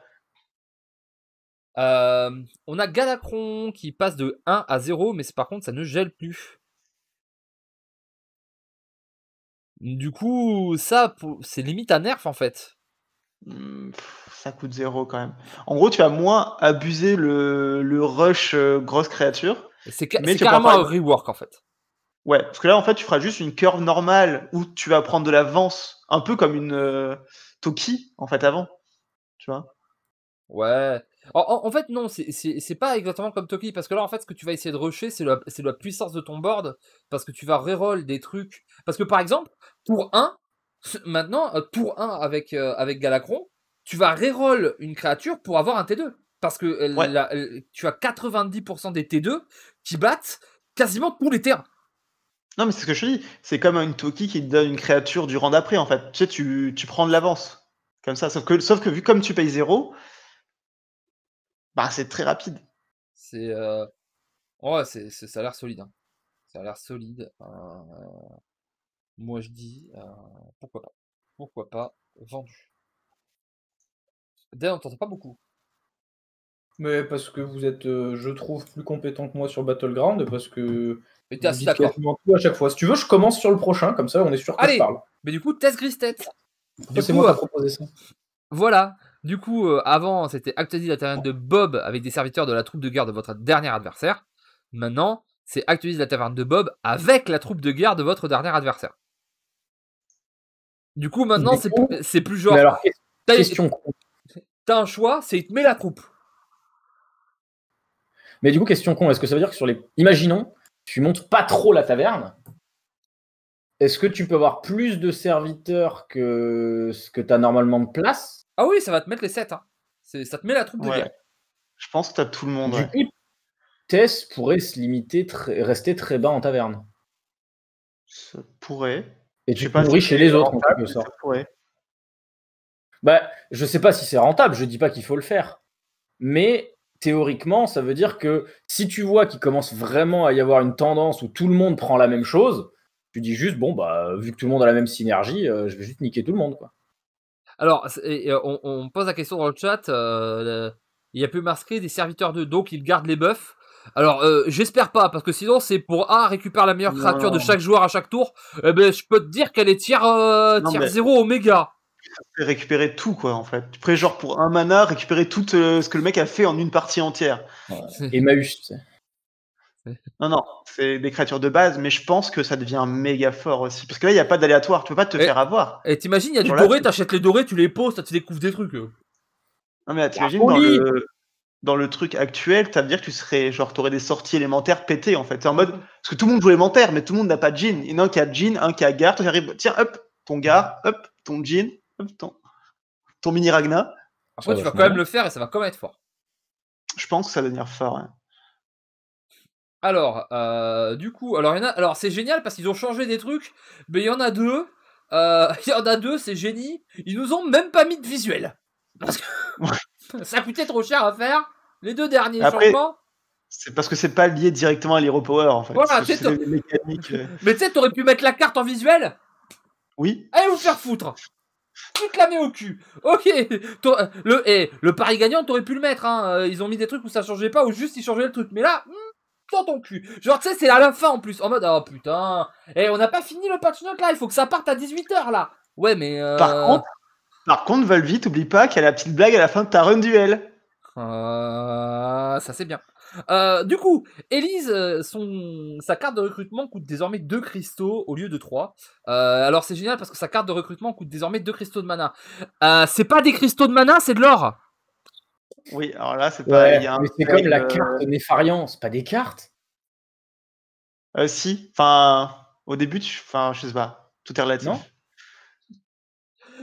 Euh, on a Galacron qui passe de 1 à 0, mais par contre, ça ne gèle plus. Du coup, ça, c'est limite à nerf en fait. Hmm, ça coûte 0 quand même. En gros, tu vas moins abuser le, le rush euh, grosse créature. C'est carrément un rework en fait. Ouais, parce que là, en fait, tu feras juste une curve normale où tu vas prendre de l'avance, un peu comme une euh, Toki en fait avant. Tu vois Ouais. En, fait, non, c'est pas exactement comme Toki parce que là, en fait, ce que tu vas essayer de rusher, c'est la, la, puissance de ton board, parce que tu vas reroll des trucs. Parce que par exemple, pour 1, maintenant, euh, pour 1 avec, euh, avec Galacron, tu vas reroll une créature pour avoir un T2. Parce que euh, tu as 90% des T2 qui battent quasiment tous les T1. Non, mais c'est ce que je te dis. C'est comme une Toki qui te donne une créature du rang d'après, en fait. Tu sais, tu, prends de l'avance. Comme ça. Sauf que, sauf que vu comme tu payes 0, bah, c'est très rapide. C'est. Ouais, euh, c'est, ça a l'air solide. Hein. Ça a l'air solide. Euh, moi, je dis euh, pourquoi pas. Pourquoi pas vendu. D'ailleurs, on t'entend pas beaucoup. Mais parce que vous êtes, je trouve, plus compétent que moi sur Battleground, parce que. Mais t'es assez d'accord. à chaque fois. Si tu veux, je commence sur le prochain, comme ça, on est sûr qu'on parle. Mais du coup, test gris tête. C'est moi qui proposé ça. Voilà. Du coup, euh, avant, c'était actualiser la taverne de Bob avec des serviteurs de la troupe de guerre de votre dernier adversaire. Maintenant, c'est actualiser la taverne de Bob avec la troupe de guerre de votre dernier adversaire. Du coup, maintenant, c'est, plus genre. Mais alors, t'as, question. t'as un choix, c'est il te met la troupe. Mais du coup, question con, est-ce que ça veut dire que sur les. Imaginons, tu montes pas trop la taverne. Est-ce que tu peux avoir plus de serviteurs que ce que tu as normalement de place ah oui, ça va te mettre les 7. Hein. Ça te met la troupe de guerre. Je pense que as tout le monde. Du Tess pourrait se limiter, rester très bas en taverne. Ça pourrait. Et tu pourris chez les autres, en quelque sorte. Bah, je sais pas si c'est rentable, je dis pas qu'il faut le faire. Mais théoriquement, ça veut dire que si tu vois qu'il commence vraiment à y avoir une tendance où tout le monde prend la même chose, tu dis juste, bon, bah, vu que tout le monde a la même synergie, euh, je vais juste niquer tout le monde. Quoi. Alors, on, pose la question dans le chat. Euh, il a pu masquer des serviteurs de donc ils gardent les buffs. Alors, euh, j'espère pas, parce que sinon, c'est pour A, récupère la meilleure créature de chaque joueur à chaque tour. Eh ben, je peux te dire qu'elle est tiers, euh, tier mais... 0 oméga. Récupérer tout, quoi, en fait. Après, genre, pour un mana, récupérer tout euh, ce que le mec a fait en une partie entière. Et juste... Non, non, c'est des créatures de base, mais je pense que ça devient méga fort aussi. Parce que là, il n'y a pas d'aléatoire, tu peux pas te eh, faire avoir. Et eh, t'imagines, il y a du doré, t'achètes les dorés, tu les poses, tu découvres des trucs. Non, mais t'imagines, dans le, dans le truc actuel, ça veut dire que tu serais, genre, t'aurais des sorties élémentaires pétées, en fait. C'est en mode, parce que tout le monde joue élémentaire, mais tout le monde n'a pas de jean. Il y en a un qui a jean, un qui a gare, tiens, hop, ton gare, hop, ton jean, hop, ton, mini Ragna. Après, tu vas quand même le faire et ça va quand même être fort. Je pense que ça va devenir fort. Hein. Alors, euh, du coup, alors, alors c'est génial parce qu'ils ont changé des trucs, mais il y en a deux. Euh, il y en a deux, c'est génie. Ils nous ont même pas mis de visuel. Parce que ça coûtait trop cher à faire. Les deux derniers changements. C'est parce que c'est pas lié directement à l'Hero Power en fait. Euh. Mais tu sais, t'aurais pu mettre la carte en visuel Oui. Allez vous faire foutre tu te la mets au cul. Ok. Le, et eh, le pari gagnant, t'aurais pu le mettre. Hein. Ils ont mis des trucs où ça changeait pas, ou juste ils changeaient le truc. Mais là, hmm dans ton cul. Genre, tu sais, c'est la fin en plus. En mode, oh putain. Et eh, on n'a pas fini le patch note là, il faut que ça parte à 18h là. Ouais, mais. Euh, par contre, par contre, Valvi, t'oublie pas qu'il y a la petite blague à la fin de ta run duel. Euh, ça c'est bien. Euh, du coup, Elise, son, sa carte de recrutement coûte désormais 2 cristaux au lieu de 3. alors c'est génial parce que sa carte de recrutement coûte désormais 2 cristaux de mana. c'est pas des cristaux de mana, c'est de l'or. Oui, alors là, c'est pareil. Mais c'est comme la euh, carte de c'est pas des cartes euh, Si, enfin, au début, tu... enfin, je sais pas, tout est relatif.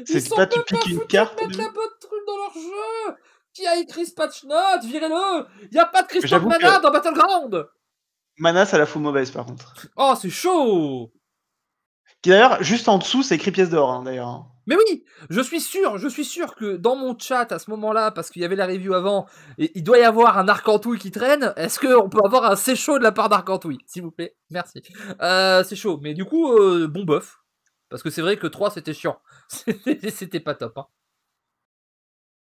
c'est pas, tu piques une carte. Ils mettent la bonne truc dans leur jeu Qui a écrit ce patch note Virez-le Il a pas de Christophe Mana dans Battleground Mana, ça la fout mauvaise par contre. Oh, c'est chaud Qui d'ailleurs, juste en dessous, c'est écrit pièce d'or, hein, d'ailleurs. Hein. Mais oui, je suis sûr, je suis sûr que dans mon chat à ce moment-là, parce qu'il y avait la review avant, il doit y avoir un arc en qui traîne. Est-ce qu'on peut avoir un c'est chaud de la part darc s'il vous plaît Merci. Euh, c'est chaud, mais du coup, euh, bon boeuf. Parce que c'est vrai que 3 c'était chiant. c'était pas top. Hein.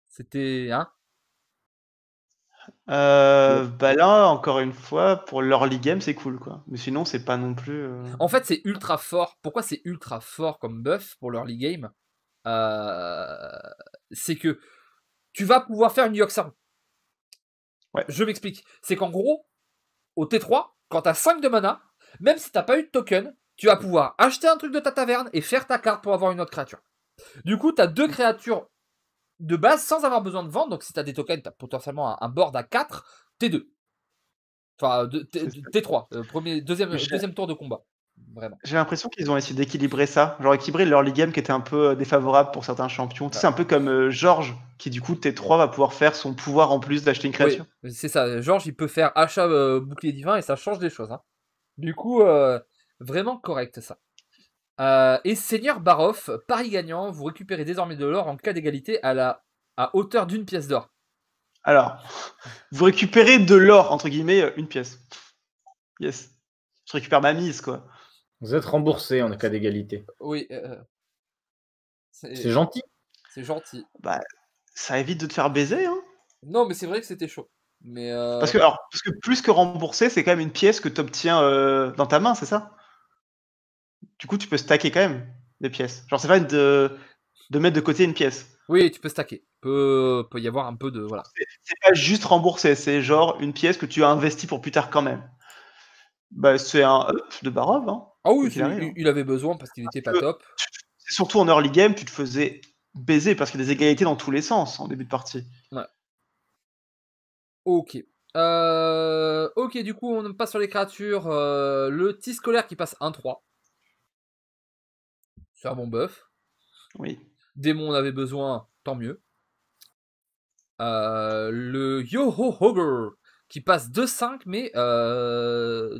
C'était. Hein euh, bah là, encore une fois, pour l'early game, c'est cool, quoi. Mais sinon, c'est pas non plus. Euh, en fait, c'est ultra fort. Pourquoi c'est ultra fort comme buff pour l'early game euh, C'est que tu vas pouvoir faire une Yoxar. Ouais. Je m'explique. C'est qu'en gros, au T3, quand t'as 5 de mana, même si t'as pas eu de token, tu vas pouvoir acheter un truc de ta taverne et faire ta carte pour avoir une autre créature. Du coup, t'as deux créatures de base sans avoir besoin de vendre. Donc si tu as des tokens, tu as potentiellement un, board à 4, T2. Enfin, t, 3 euh, premier, deuxième, deuxième tour de combat. Vraiment. J'ai l'impression qu'ils ont essayé d'équilibrer ça, genre équilibrer leur league game qui était un peu euh, défavorable pour certains champions. c'est un peu comme euh, Georges qui du coup T3 va pouvoir faire son pouvoir en plus d'acheter une création. c'est ça, Georges il peut faire achat bouclier divin et ça change des choses. Hein. Du coup, vraiment correct ça. Euh, et Seigneur Baroff, pari gagnant, vous récupérez désormais de l'or en cas d'égalité à la à hauteur d'une pièce d'or. Alors, vous récupérez de l'or, entre guillemets, euh, une pièce. Yes. Je récupère ma mise, quoi. Vous êtes remboursé en cas d'égalité. Oui. Euh, c'est gentil. C'est gentil. Bah, ça évite de te faire baiser, hein. Non, mais c'est vrai que c'était chaud. Mais parce, que, alors, parce plus que remboursé, c'est quand même une pièce que tu obtiens dans ta main, c'est ça du coup, tu peux stacker quand même des pièces. Genre, c'est pas de, de mettre de côté une pièce. Oui, tu peux stacker. Peut, peut y avoir un peu de. Voilà. C'est pas juste rembourser, c'est genre une pièce que tu as investi pour plus tard quand même. Bah, c'est un up de Barov. Hein. ah oui, hein. il, avait besoin parce qu'il était pas top. Surtout en early game, tu te faisais baiser parce qu'il y a des égalités dans tous les sens en début de partie. Ouais. Ok. Euh, ok, du coup, on passe sur les créatures. Euh, le T scolaire qui passe 1-3 c'est un bon buff. Oui. Démon on avait besoin, tant mieux. Euh, le Yoho Hogger qui passe 2-5 mais euh,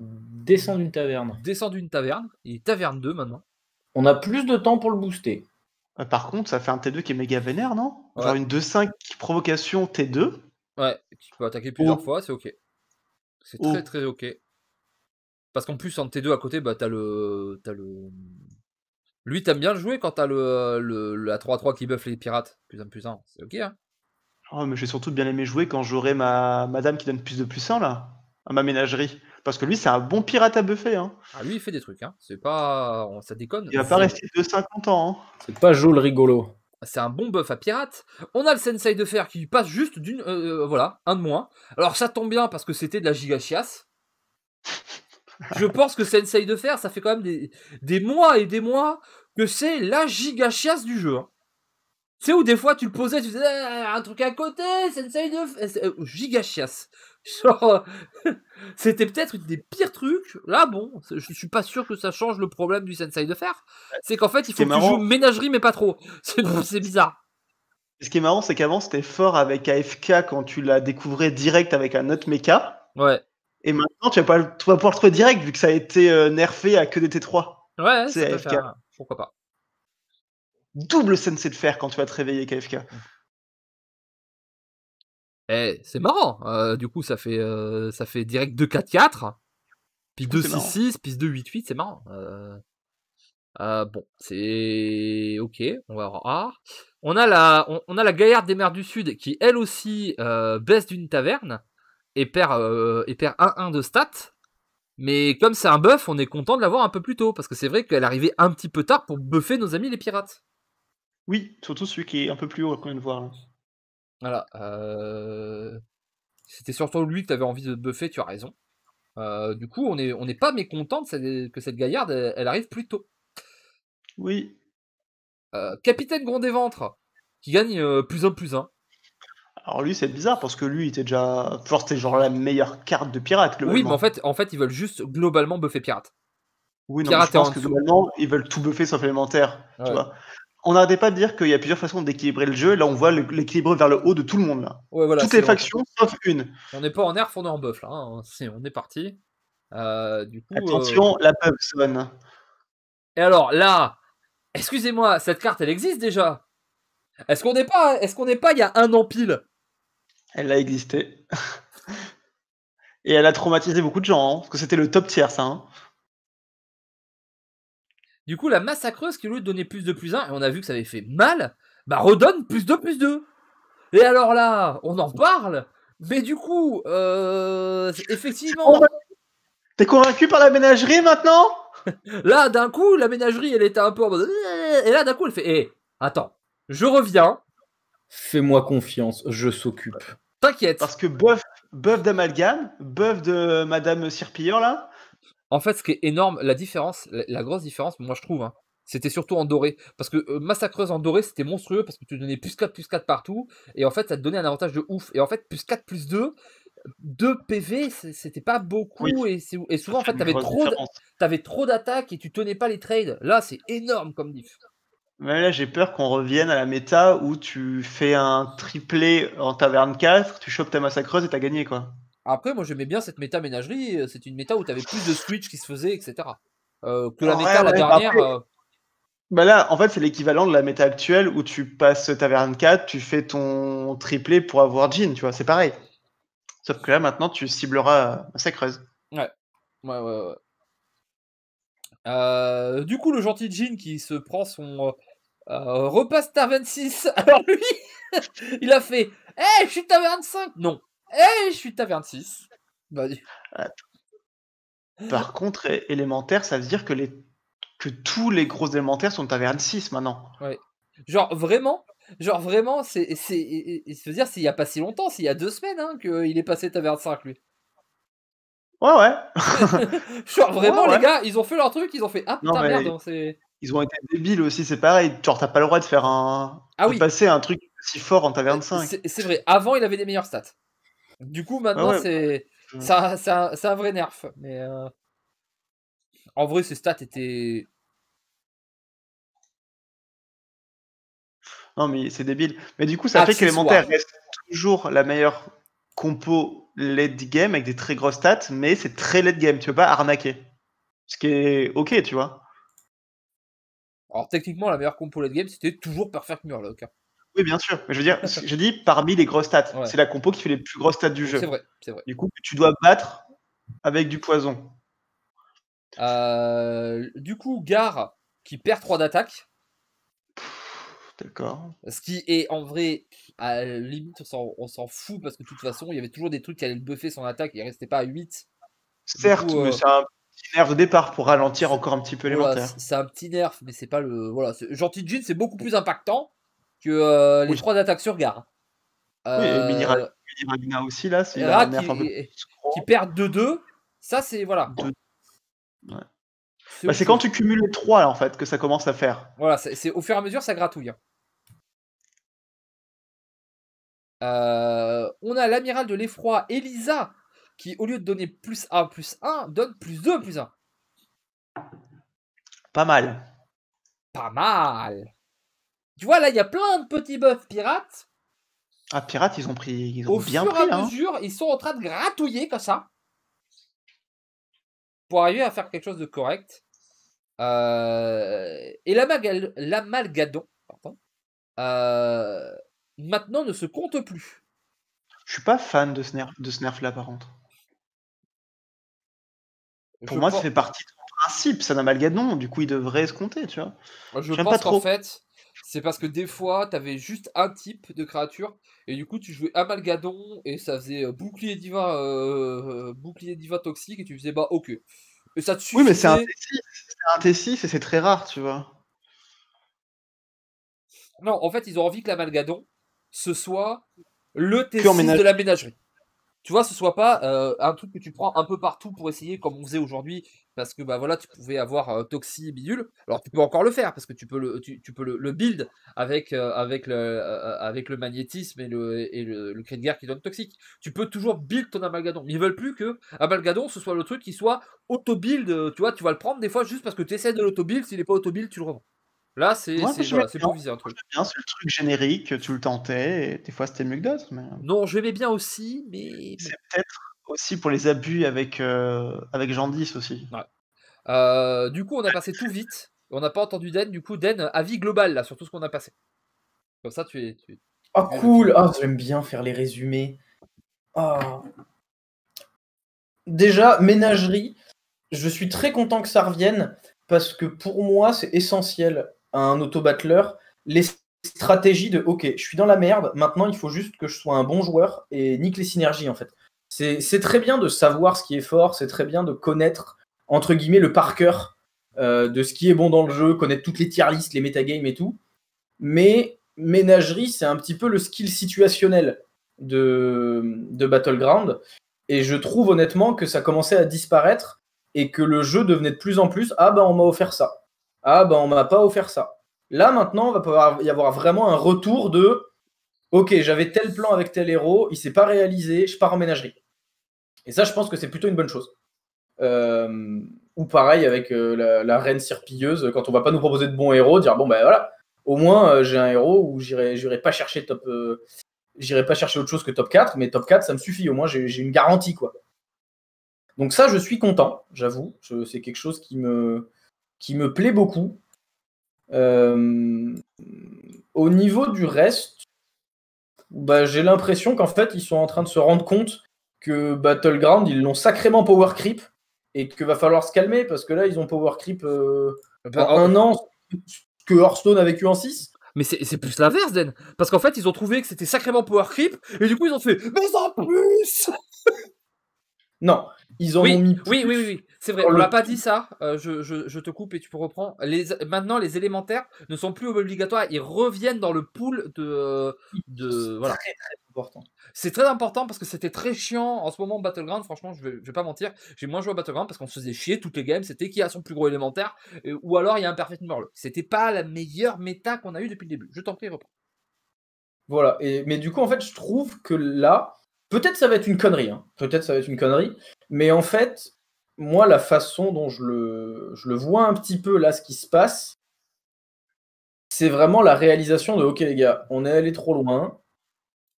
descend d'une taverne. Descend d'une taverne, il est taverne 2 maintenant. On a plus de temps pour le booster. Euh, par contre, ça fait un T2 qui est méga vénère, non une 2-5 provocation T2. Ouais, qui peut attaquer plusieurs oh. fois, c'est ok. C'est oh. très très ok. Parce qu'en plus, en T2 à côté, bah, t'as le. T'as le. Lui, t'aimes bien le jouer quand t'as le, le, la 3-3 qui buff les pirates. Plus plus 1, c'est ok. Hein oh, mais j'ai surtout bien aimé jouer quand j'aurai ma madame qui donne plus de plus 1 là, à ma ménagerie. Parce que lui, c'est un bon pirate à buffer. Hein. Ah, lui, il fait des trucs. Hein. C'est pas. Ça déconne. Il va pas rester de 50 ans. Hein. C'est pas Joe le rigolo. C'est un bon buff à pirate. On a le Sensei de fer qui passe juste d'une. Euh, euh, voilà, un de moins. Alors ça tombe bien parce que c'était de la giga je pense que Sensei de Fer, ça fait quand même des, mois et des mois que c'est la giga chiasse du jeu. Hein. Tu sais, où des fois tu le posais, tu faisais eh, un truc à côté, Sensei de Fer. Eh, euh, giga Genre, c'était peut-être une des pires trucs. Là, bon, je suis pas sûr que ça change le problème du Sensei de Fer. C'est qu'en fait, il faut que tu joues ménagerie, mais pas trop. C'est bizarre. Ce qui est marrant, c'est qu'avant, c'était fort avec AFK quand tu la découvrais direct avec un autre mecha. Ouais. Et maintenant, tu vas, pas, pouvoir direct, vu que ça a été euh, nerfé à que des T3. Ouais, c'est AFK. Hein. Pourquoi pas. Double sensei de fer quand tu vas te réveiller KFK. Eh, c'est marrant. Euh, du coup, ça fait, euh, ça fait direct 2-4-4, puis 2-6-6, puis 2-8-8, c'est marrant. bon, c'est ok, on va voir. Ah, on a la, on, on, a la Gaillarde des Mers du Sud qui elle aussi baisse d'une taverne et perd, euh, et perd 1-1 de stats. Mais comme c'est un buff, on est content de l'avoir un peu plus tôt, parce que c'est vrai qu'elle arrivait un petit peu tard pour buffer nos amis les pirates. Oui, surtout celui qui est un peu plus haut qu'on vient de voir. Voilà. Euh, c'était surtout lui que tu avais envie de buffer, tu as raison. Euh, du coup, on n'est on pas mécontent que cette gaillarde, elle, arrive plus tôt. Oui. Euh, capitaine des ventres qui gagne plus 1 plus un alors lui, c'est bizarre parce que lui, il était déjà. vois c'était genre la meilleure carte de pirate. Oui, mais en fait, en fait, ils veulent juste globalement buffer pirate. Oui, non, je pense que globalement, ils veulent tout buffer sauf on n'arrêtait pas de dire qu'il y a plusieurs façons d'équilibrer le jeu. Là, on voit l'équilibre vers le haut de tout le monde. Là. Toutes les factions, sauf une. On n'est pas en nerf, on est en buff. Là, hein. On est parti. Euh, Attention, euh, la buff sonne. Et alors là, excusez-moi, cette carte, elle existe déjà. Est-ce qu'on n'est pas, est-ce qu'on n'est pas il y a un empile elle a existé. Et elle a traumatisé beaucoup de gens, hein, parce que c'était le top tiers, ça. Hein. Du coup, la massacreuse qui, lui donnait plus de plus un, et on a vu que ça avait fait mal, bah redonne plus de plus 2. Et alors là, on en parle, mais du coup, euh, effectivement. T'es convaincu par la ménagerie maintenant Là, d'un coup, la ménagerie, elle était un peu en mode. Et là, d'un coup, elle fait Hé, eh, attends, je reviens, Fais-moi confiance, je s'occupe. T'inquiète. Parce que bœuf, bœuf d'amalgame, bœuf de Madame Sirpilleur, là. En fait, ce qui est énorme, la différence, la, grosse différence, moi je trouve, hein, c'était surtout en doré. Parce que euh, Massacreuse en doré, c'était monstrueux parce que tu donnais plus 4, plus 4 partout. Et en fait, ça te donnait un avantage de ouf. Et en fait, plus 4, plus 2, 2 PV, c'était pas beaucoup. Et, souvent, en fait, t'avais trop, avais trop d'attaques et tu tenais pas les trades. Là, c'est énorme comme diff. Mais là, j'ai peur qu'on revienne à la méta où tu fais un triplé en taverne 4, tu chopes ta massacreuse et t'as gagné, quoi. Après, moi, j'aimais bien cette méta ménagerie. Euh, c'est une méta où t'avais plus de switch qui se faisait, etc. Euh, que la méta, la dernière. Euh, bah là, en fait, c'est l'équivalent de la méta actuelle où tu passes taverne 4, tu fais ton triplé pour avoir Jean, tu vois, c'est pareil. Sauf que là, maintenant, tu cibleras Massacreuse. Ouais. Ouais, ouais, ouais. du coup, le gentil Jean qui se prend son, repasse ta 26 Alors lui, il a fait Eh, je suis ta 25 Non. Eh, je suis ta 26. Bah, Par contre, élémentaire, ça veut dire que, les... que tous les gros élémentaires sont taverne 26 maintenant. Ouais. Genre vraiment Genre vraiment, c'est. Se dire, s'il a pas si longtemps, c'est y a deux semaines hein, qu'il est passé ta 25 lui. Ouais, ouais. Genre vraiment, les gars, ils ont fait leur truc, ils ont fait Ah putain, merde, ils ont été débiles aussi, c'est pareil. Tu n'as pas le droit de faire un. Ah passer un truc si fort en taverne 5. Euh, c'est vrai. Avant, il avait des meilleures stats. Du coup, maintenant, c'est. c'est un vrai nerf. Mais. Euh, en vrai, ce stat était. Non, mais c'est débile. Mais du coup, ça que fait qu'élémentaire reste toujours la meilleure compo late game avec des très grosses stats, mais c'est très late game. Tu veux pas arnaquer. Ce qui est ok, tu vois. Alors techniquement, la meilleure compo late game, c'était toujours Perfect Murloc. Hein. Oui, bien sûr. Mais je veux dire, je dis parmi les grosses stats. C'est la compo qui fait les plus grosses stats du jeu. C'est vrai, c'est vrai. Du coup, tu dois battre avec du poison. Euh, du coup, Gare qui perd 3 d'attaque. D'accord. Ce qui est en vrai, à limite, on s'en fout parce que de toute façon, il y avait toujours des trucs qui allaient le buffer son attaque et il restait pas à 8. Certes, euh, c'est petit nerf de départ pour ralentir encore un petit peu les C'est un petit nerf, mais c'est pas le. Voilà, Gentil Jean, c'est beaucoup plus impactant que euh, les trois attaques sur gare. oui, et euh, Mini, aussi, là, c'est un nerf qui, perd 2-2. Ça, c'est. Voilà. Bah, c'est quand tu cumules les trois, en fait, que ça commence à faire. Voilà, c'est au fur et à mesure, ça gratouille. Hein. Euh, on a l'amiral de l'effroi, Elisa, qui, au lieu de donner plus 1, plus 1, donne plus 2 plus 1. Pas mal. Pas mal. Tu vois, là, il y a plein de petits buffs pirates. Ah, pirates, ils ont pris. Ils ont au fur et à hein. mesure, ils sont en train de gratouiller comme ça. Pour arriver à faire quelque chose de correct. Euh, et l'amalgadon, pardon, euh, maintenant ne se compte plus. Je suis pas fan de ce de nerf là, par contre. Pour moi, ça fait partie de principe, ça n'a amalgadon, du coup, il devrait compter, tu vois. je pense qu'en fait, c'est parce que des fois, t'avais juste un type de créature, et du coup, tu jouais Amalgadon, et ça faisait euh, bouclier diva euh, euh, bouclier divin toxique, et tu faisais bah ok. Et ça te Oui, mais c'est un T6, et c'est très rare, tu vois. Non, en fait, ils ont envie que l'amalgadon, ce soit le T6 de la ménagerie tu vois, ce soit pas euh, un truc que tu prends un peu partout pour essayer, comme on faisait aujourd'hui, parce que bah voilà, tu pouvais avoir Toxie euh, Toxi bidule. Alors tu peux encore le faire parce que tu peux le, tu, peux le, build avec, euh, avec, le, avec le magnétisme et le, et le, de guerre qui donne toxique. Tu peux toujours build ton amalgadon. Mais ils veulent plus que amalgadon ce soit le truc qui soit auto build. Tu vois, tu vas le prendre des fois juste parce que tu essaies de l'auto build. S'il n'est pas auto build, tu le revends. Là, c'est un truc. le truc générique, tu le tentais, et des fois c'était mieux que d'autres. Mais... Euh. Non, je l'aimais bien aussi, mais. C'est peut-être aussi pour les abus avec, euh, avec Jandis aussi. Euh, du coup, on a passé tout vite, on n'a pas entendu Den, du coup, Den, avis global là, sur tout ce qu'on a passé. Comme ça, tu es. Tu... Oh, cool! Oh, j'aime bien faire les résumés. Oh. Déjà, ménagerie, je suis très content que ça revienne parce que pour moi, c'est essentiel un un autobattleur les stratégies de OK, je suis dans la merde, maintenant il faut juste que je sois un bon joueur et nique les synergies en fait. C'est très bien de savoir ce qui est fort, c'est très bien de connaître entre guillemets le par euh, de ce qui est bon dans le jeu, connaître toutes les tier lists, les metagames et tout. Mais ménagerie, c'est un petit peu le skill situationnel de, de Battleground. Et je trouve honnêtement que ça commençait à disparaître et que le jeu devenait de plus en plus ah ben, on m'a offert ça. Ah ben on m'a pas offert ça. Là maintenant, on va pouvoir y avoir vraiment un retour de OK, j'avais tel plan avec tel héros, il s'est pas réalisé, je pars en ménagerie. Et ça, je pense que c'est plutôt une bonne chose. Euh, ou pareil avec euh, la, reine sirpilleuse, quand on va pas nous proposer de bons héros, dire bon ben voilà, au moins euh, j'ai un héros où j'irai pas chercher top, j'irai pas chercher autre chose que top 4, mais top 4 ça me suffit, au moins j'ai une garantie quoi. Donc ça, je suis content, j'avoue. C'est quelque chose qui me, qui me plaît beaucoup. Euh, au niveau du reste, bah, j'ai l'impression qu'en fait, ils sont en train de se rendre compte que Battleground, ils l'ont sacrément power creep et que va falloir se calmer parce que là, ils ont power creep euh, bah, oh. un an que Hearthstone a vécu en 6. Mais c'est plus l'inverse, Den. Parce qu'en fait, ils ont trouvé que c'était sacrément power creep et du coup, ils ont fait Mais en plus Non, ils en ont mis. Plus. Oui, oui, oui. C'est vrai, on l'a pas dit ça, euh, je, te coupe et tu peux reprendre. maintenant, les élémentaires ne sont plus obligatoires, ils reviennent dans le pool de. de voilà. important. C'est très important parce que c'était très chiant en ce moment Battleground, franchement, je vais, vais pas mentir. J'ai moins joué à Battleground parce qu'on se faisait chier toutes les games, c'était qui a son plus gros élémentaire, euh, ou alors il y a un Perfect Ce C'était pas la meilleure méta qu'on a eu depuis le début. Je t'en prie, reprends. Voilà, mais du coup, en fait, je trouve que là, peut-être ça va être une connerie, hein. peut-être ça va être une connerie, mais en fait, moi, la façon dont je le, le vois un petit peu là, ce qui se passe, c'est vraiment la réalisation de OK, les gars, on est allé trop loin,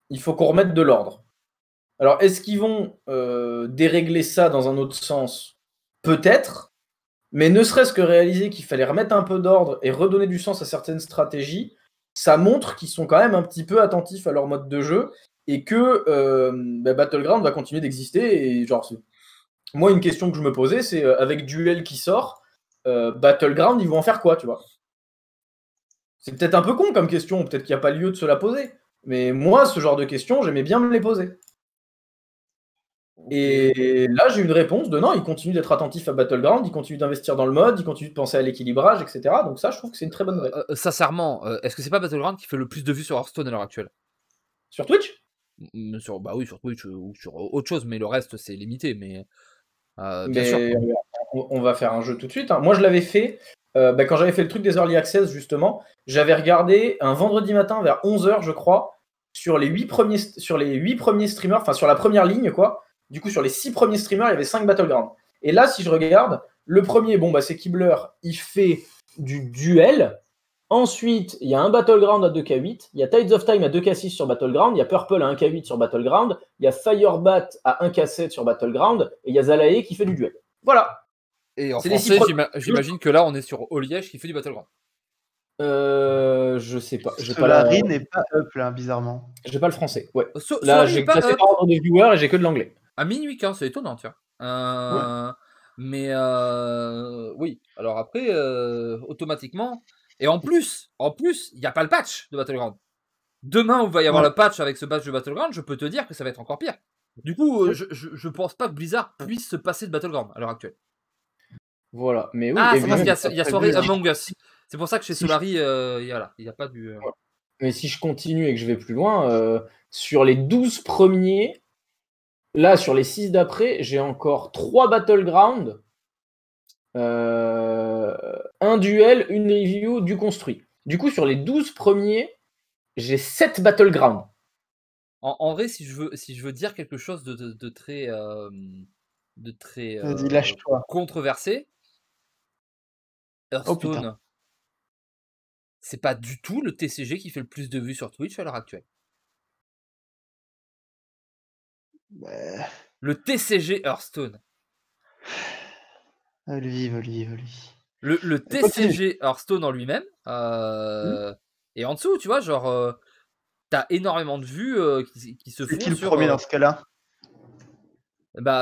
il faut qu'on remette de l'ordre. Alors, est-ce qu'ils vont euh, dérégler ça dans un autre sens Peut-être, mais ne serait-ce que réaliser qu'il fallait remettre un peu d'ordre et redonner du sens à certaines stratégies, ça montre qu'ils sont quand même un petit peu attentifs à leur mode de jeu et que euh, bah, Battleground va continuer d'exister et genre moi, une question que je me posais, c'est euh, avec Duel qui sort, euh, Battleground, ils vont en faire quoi, tu vois C'est peut-être un peu con comme question, peut-être qu'il n'y a pas lieu de se la poser. Mais moi, ce genre de questions, j'aimais bien me les poser. Et là, j'ai une réponse de non, ils continuent d'être attentifs à Battleground, ils continuent d'investir dans le mode, ils continuent de penser à l'équilibrage, etc. Donc ça, je trouve que c'est une très bonne réponse. Euh, sincèrement, est-ce que c'est pas Battleground qui fait le plus de vues sur Hearthstone à l'heure actuelle Sur Twitch sur, bah oui, sur Twitch ou sur autre chose, mais le reste c'est limité. Mais euh, sûr. On, va faire un jeu tout de suite. Hein. Moi, je l'avais fait euh, bah, quand j'avais fait le truc des early access, justement. J'avais regardé un vendredi matin vers 11h, je crois, sur les 8 premiers, sur les 8 premiers streamers, enfin sur la première ligne, quoi. Du coup, sur les 6 premiers streamers, il y avait 5 Battlegrounds. Et là, si je regarde, le premier, bon, bah, c'est Kibler, il fait du duel. Ensuite, il y a un Battleground à 2K8, il y a Tides of Time à 2K6 sur Battleground, il y a Purple à 1K8 sur Battleground, il y a Firebat à 1K7 sur Battleground, et il y a Zalae qui fait du duel. Voilà. Et en français, j'imagine que là, on est sur Oliège qui fait du Battleground. Euh, je sais pas. La pas la n'est pas up là, bizarrement. J'ai pas le français. Ouais. là, j'ai et j'ai que de l'anglais. À minuit c'est étonnant, tiens. Euh, Mais euh, oui. Alors après, euh, automatiquement, et en plus, en plus, il n'y a pas le patch de Battleground. Demain, on va y avoir le patch avec ce patch de Battleground, je peux te dire que ça va être encore pire. Du coup, euh, je, je, pense pas que Blizzard puisse se passer de Battleground à l'heure actuelle. Voilà, mais oui, Ah, c'est parce qu'il y, a, Among Us. C'est pour ça que chez Solari, euh, il n'y a, a, pas du. Euh, mais si je continue et que je vais plus loin, sur les 12 premiers, là, sur les 6 d'après, j'ai encore 3 Battlegrounds euh, un duel, une review, du construit. Du coup, sur les 12 premiers, j'ai 7 battlegrounds. En, vrai, si je, veux, si je veux dire quelque chose de, très, de très euh, euh, controversé, oh, Hearthstone, c'est pas du tout le TCG qui fait le plus de vues sur Twitch à l'heure actuelle. Bah. Le TCG Hearthstone. Le, TCG Hearthstone en lui-même. Et euh, en dessous, tu vois, genre, euh, t'as énormément de vues euh, qui, se font. Qui le premier dans ce cas-là Bah,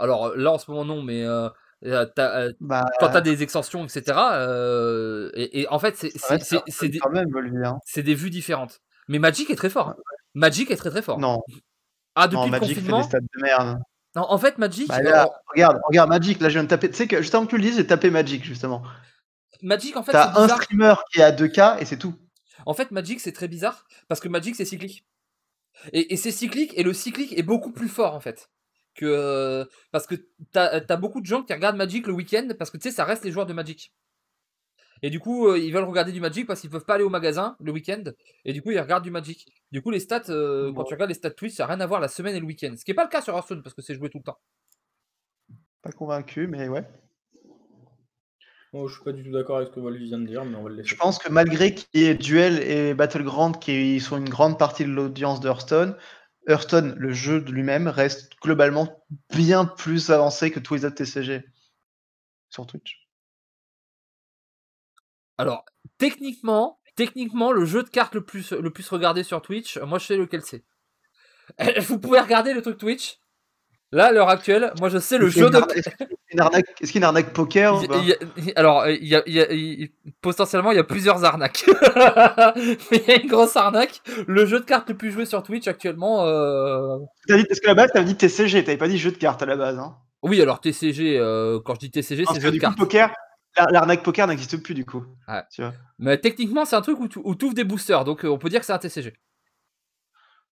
alors là en ce moment, non, mais bah, quand t'as des extensions, etc. Et, en fait, hein. c'est des, vues différentes. Mais Magic est très fort. Magic est très très fort. Non. Ah, depuis non, le Magic Fait des stats de merde. Non, en fait, Magic. Bah, euh, regarde, regarde, Magic, là je viens de taper. Tu sais que juste que tu le dises, j'ai tapé Magic justement. Magic, en fait. T'as un streamer qui est à 2K et c'est tout. En fait, Magic, c'est très bizarre parce que Magic, c'est cyclique. Et, c'est cyclique et le cyclique est beaucoup plus fort en fait. Que, euh, parce que t'as as beaucoup de gens qui regardent Magic le week-end parce que tu sais, ça reste les joueurs de Magic. Et du coup, euh, ils veulent regarder du Magic parce qu'ils peuvent pas aller au magasin le week-end. Et du coup, ils regardent du Magic. Du coup, les stats, euh, quand tu regardes les stats Twitch, ça n'a rien à voir la semaine et le week-end. Ce qui n'est pas le cas sur Hearthstone parce que c'est joué tout le temps. Pas convaincu, mais ouais. je je suis pas du tout d'accord avec ce que vient de dire, Je pense que malgré qu'il y ait Duel et Battleground qui sont une grande partie de l'audience de Hearthstone, Hearthstone, le jeu de lui-même, reste globalement bien plus avancé que tous les autres TCG sur Twitch. Alors, techniquement, techniquement, le jeu de cartes le plus, le plus regardé sur Twitch, euh, moi je sais lequel c'est. Vous pouvez regarder le truc Twitch Là, à l'heure actuelle, moi je sais le jeu de. Est-ce qu'il y a une arnaque poker Alors, potentiellement, il y a plusieurs arnaques. Mais il y a une grosse arnaque. Le jeu de cartes le plus joué sur Twitch actuellement. Euh... Parce à la base, t'avais dit TCG, t'avais pas dit jeu de cartes à la base. Hein. Oui, alors TCG, euh, quand je dis TCG, c'est jeu de cartes. Poker, L'arnaque poker n'existe plus du coup. Mais techniquement, c'est un truc où tu ouvres des boosters, donc euh, on peut dire que c'est un TCG.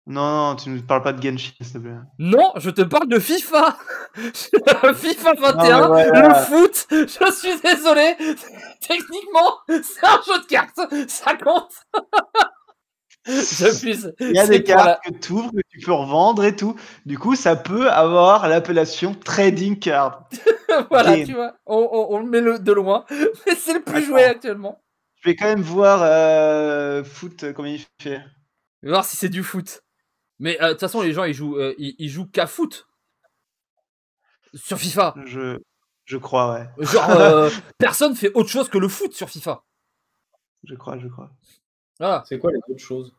Non, non, tu ne parles pas de Genshin, s'il te plaît. Non, je te parle de FIFA FIFA 21, le foot, je suis désolé Techniquement, c'est un jeu de cartes, ça compte Il y a des cartes que tu ouvres, que tu peux revendre et tout. Du coup, ça peut avoir l'appellation trading card. voilà, tu vois, on, le met de loin, mais c'est le plus joué actuellement. Je vais quand même voir euh, foot, euh, comment il fait. Je vais voir si c'est du foot. Mais euh, de toute façon, les gens, ils jouent, ils, jouent qu'à foot. Sur FIFA. Je, je crois, ouais. Genre, personne fait autre chose que le foot sur FIFA. Je crois, je crois. Ah. C'est quoi les autres choses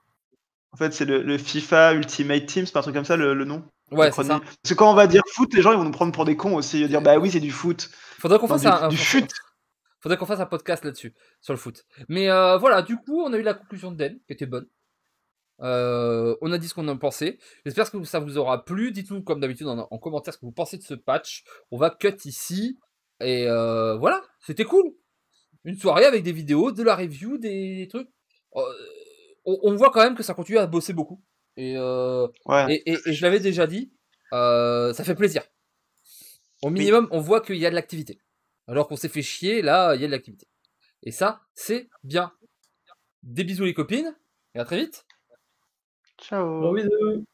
En fait, c'est le, FIFA Ultimate Team, c'est un truc comme ça le, nom. Ouais, c'est ça. Parce que quand on va dire foot, les gens ils vont nous prendre pour des cons aussi. Ils vont dire bah oui, c'est du foot. Faudrait qu'on fasse un. Faudrait qu'on fasse un podcast là-dessus, sur le foot. Mais euh, voilà, du coup, on a eu la conclusion de Den, qui était bonne. Euh, on a dit ce qu'on en pensait. J'espère que ça vous aura plu. Dites-nous, comme d'habitude, en, commentaire ce que vous pensez de ce patch. On va cut ici. Et euh, voilà, c'était cool. Une soirée avec des vidéos, de la review, des trucs. Euh, on, voit quand même que ça continue à bosser beaucoup. Et, euh, et, je l'avais déjà dit, euh, ça fait plaisir. Au minimum, on voit qu'il y a de l'activité. Alors qu'on s'est fait chier, là, il y a de l'activité. Et ça, c'est bien. Des bisous les copines, et à très vite. Ciao. bisous.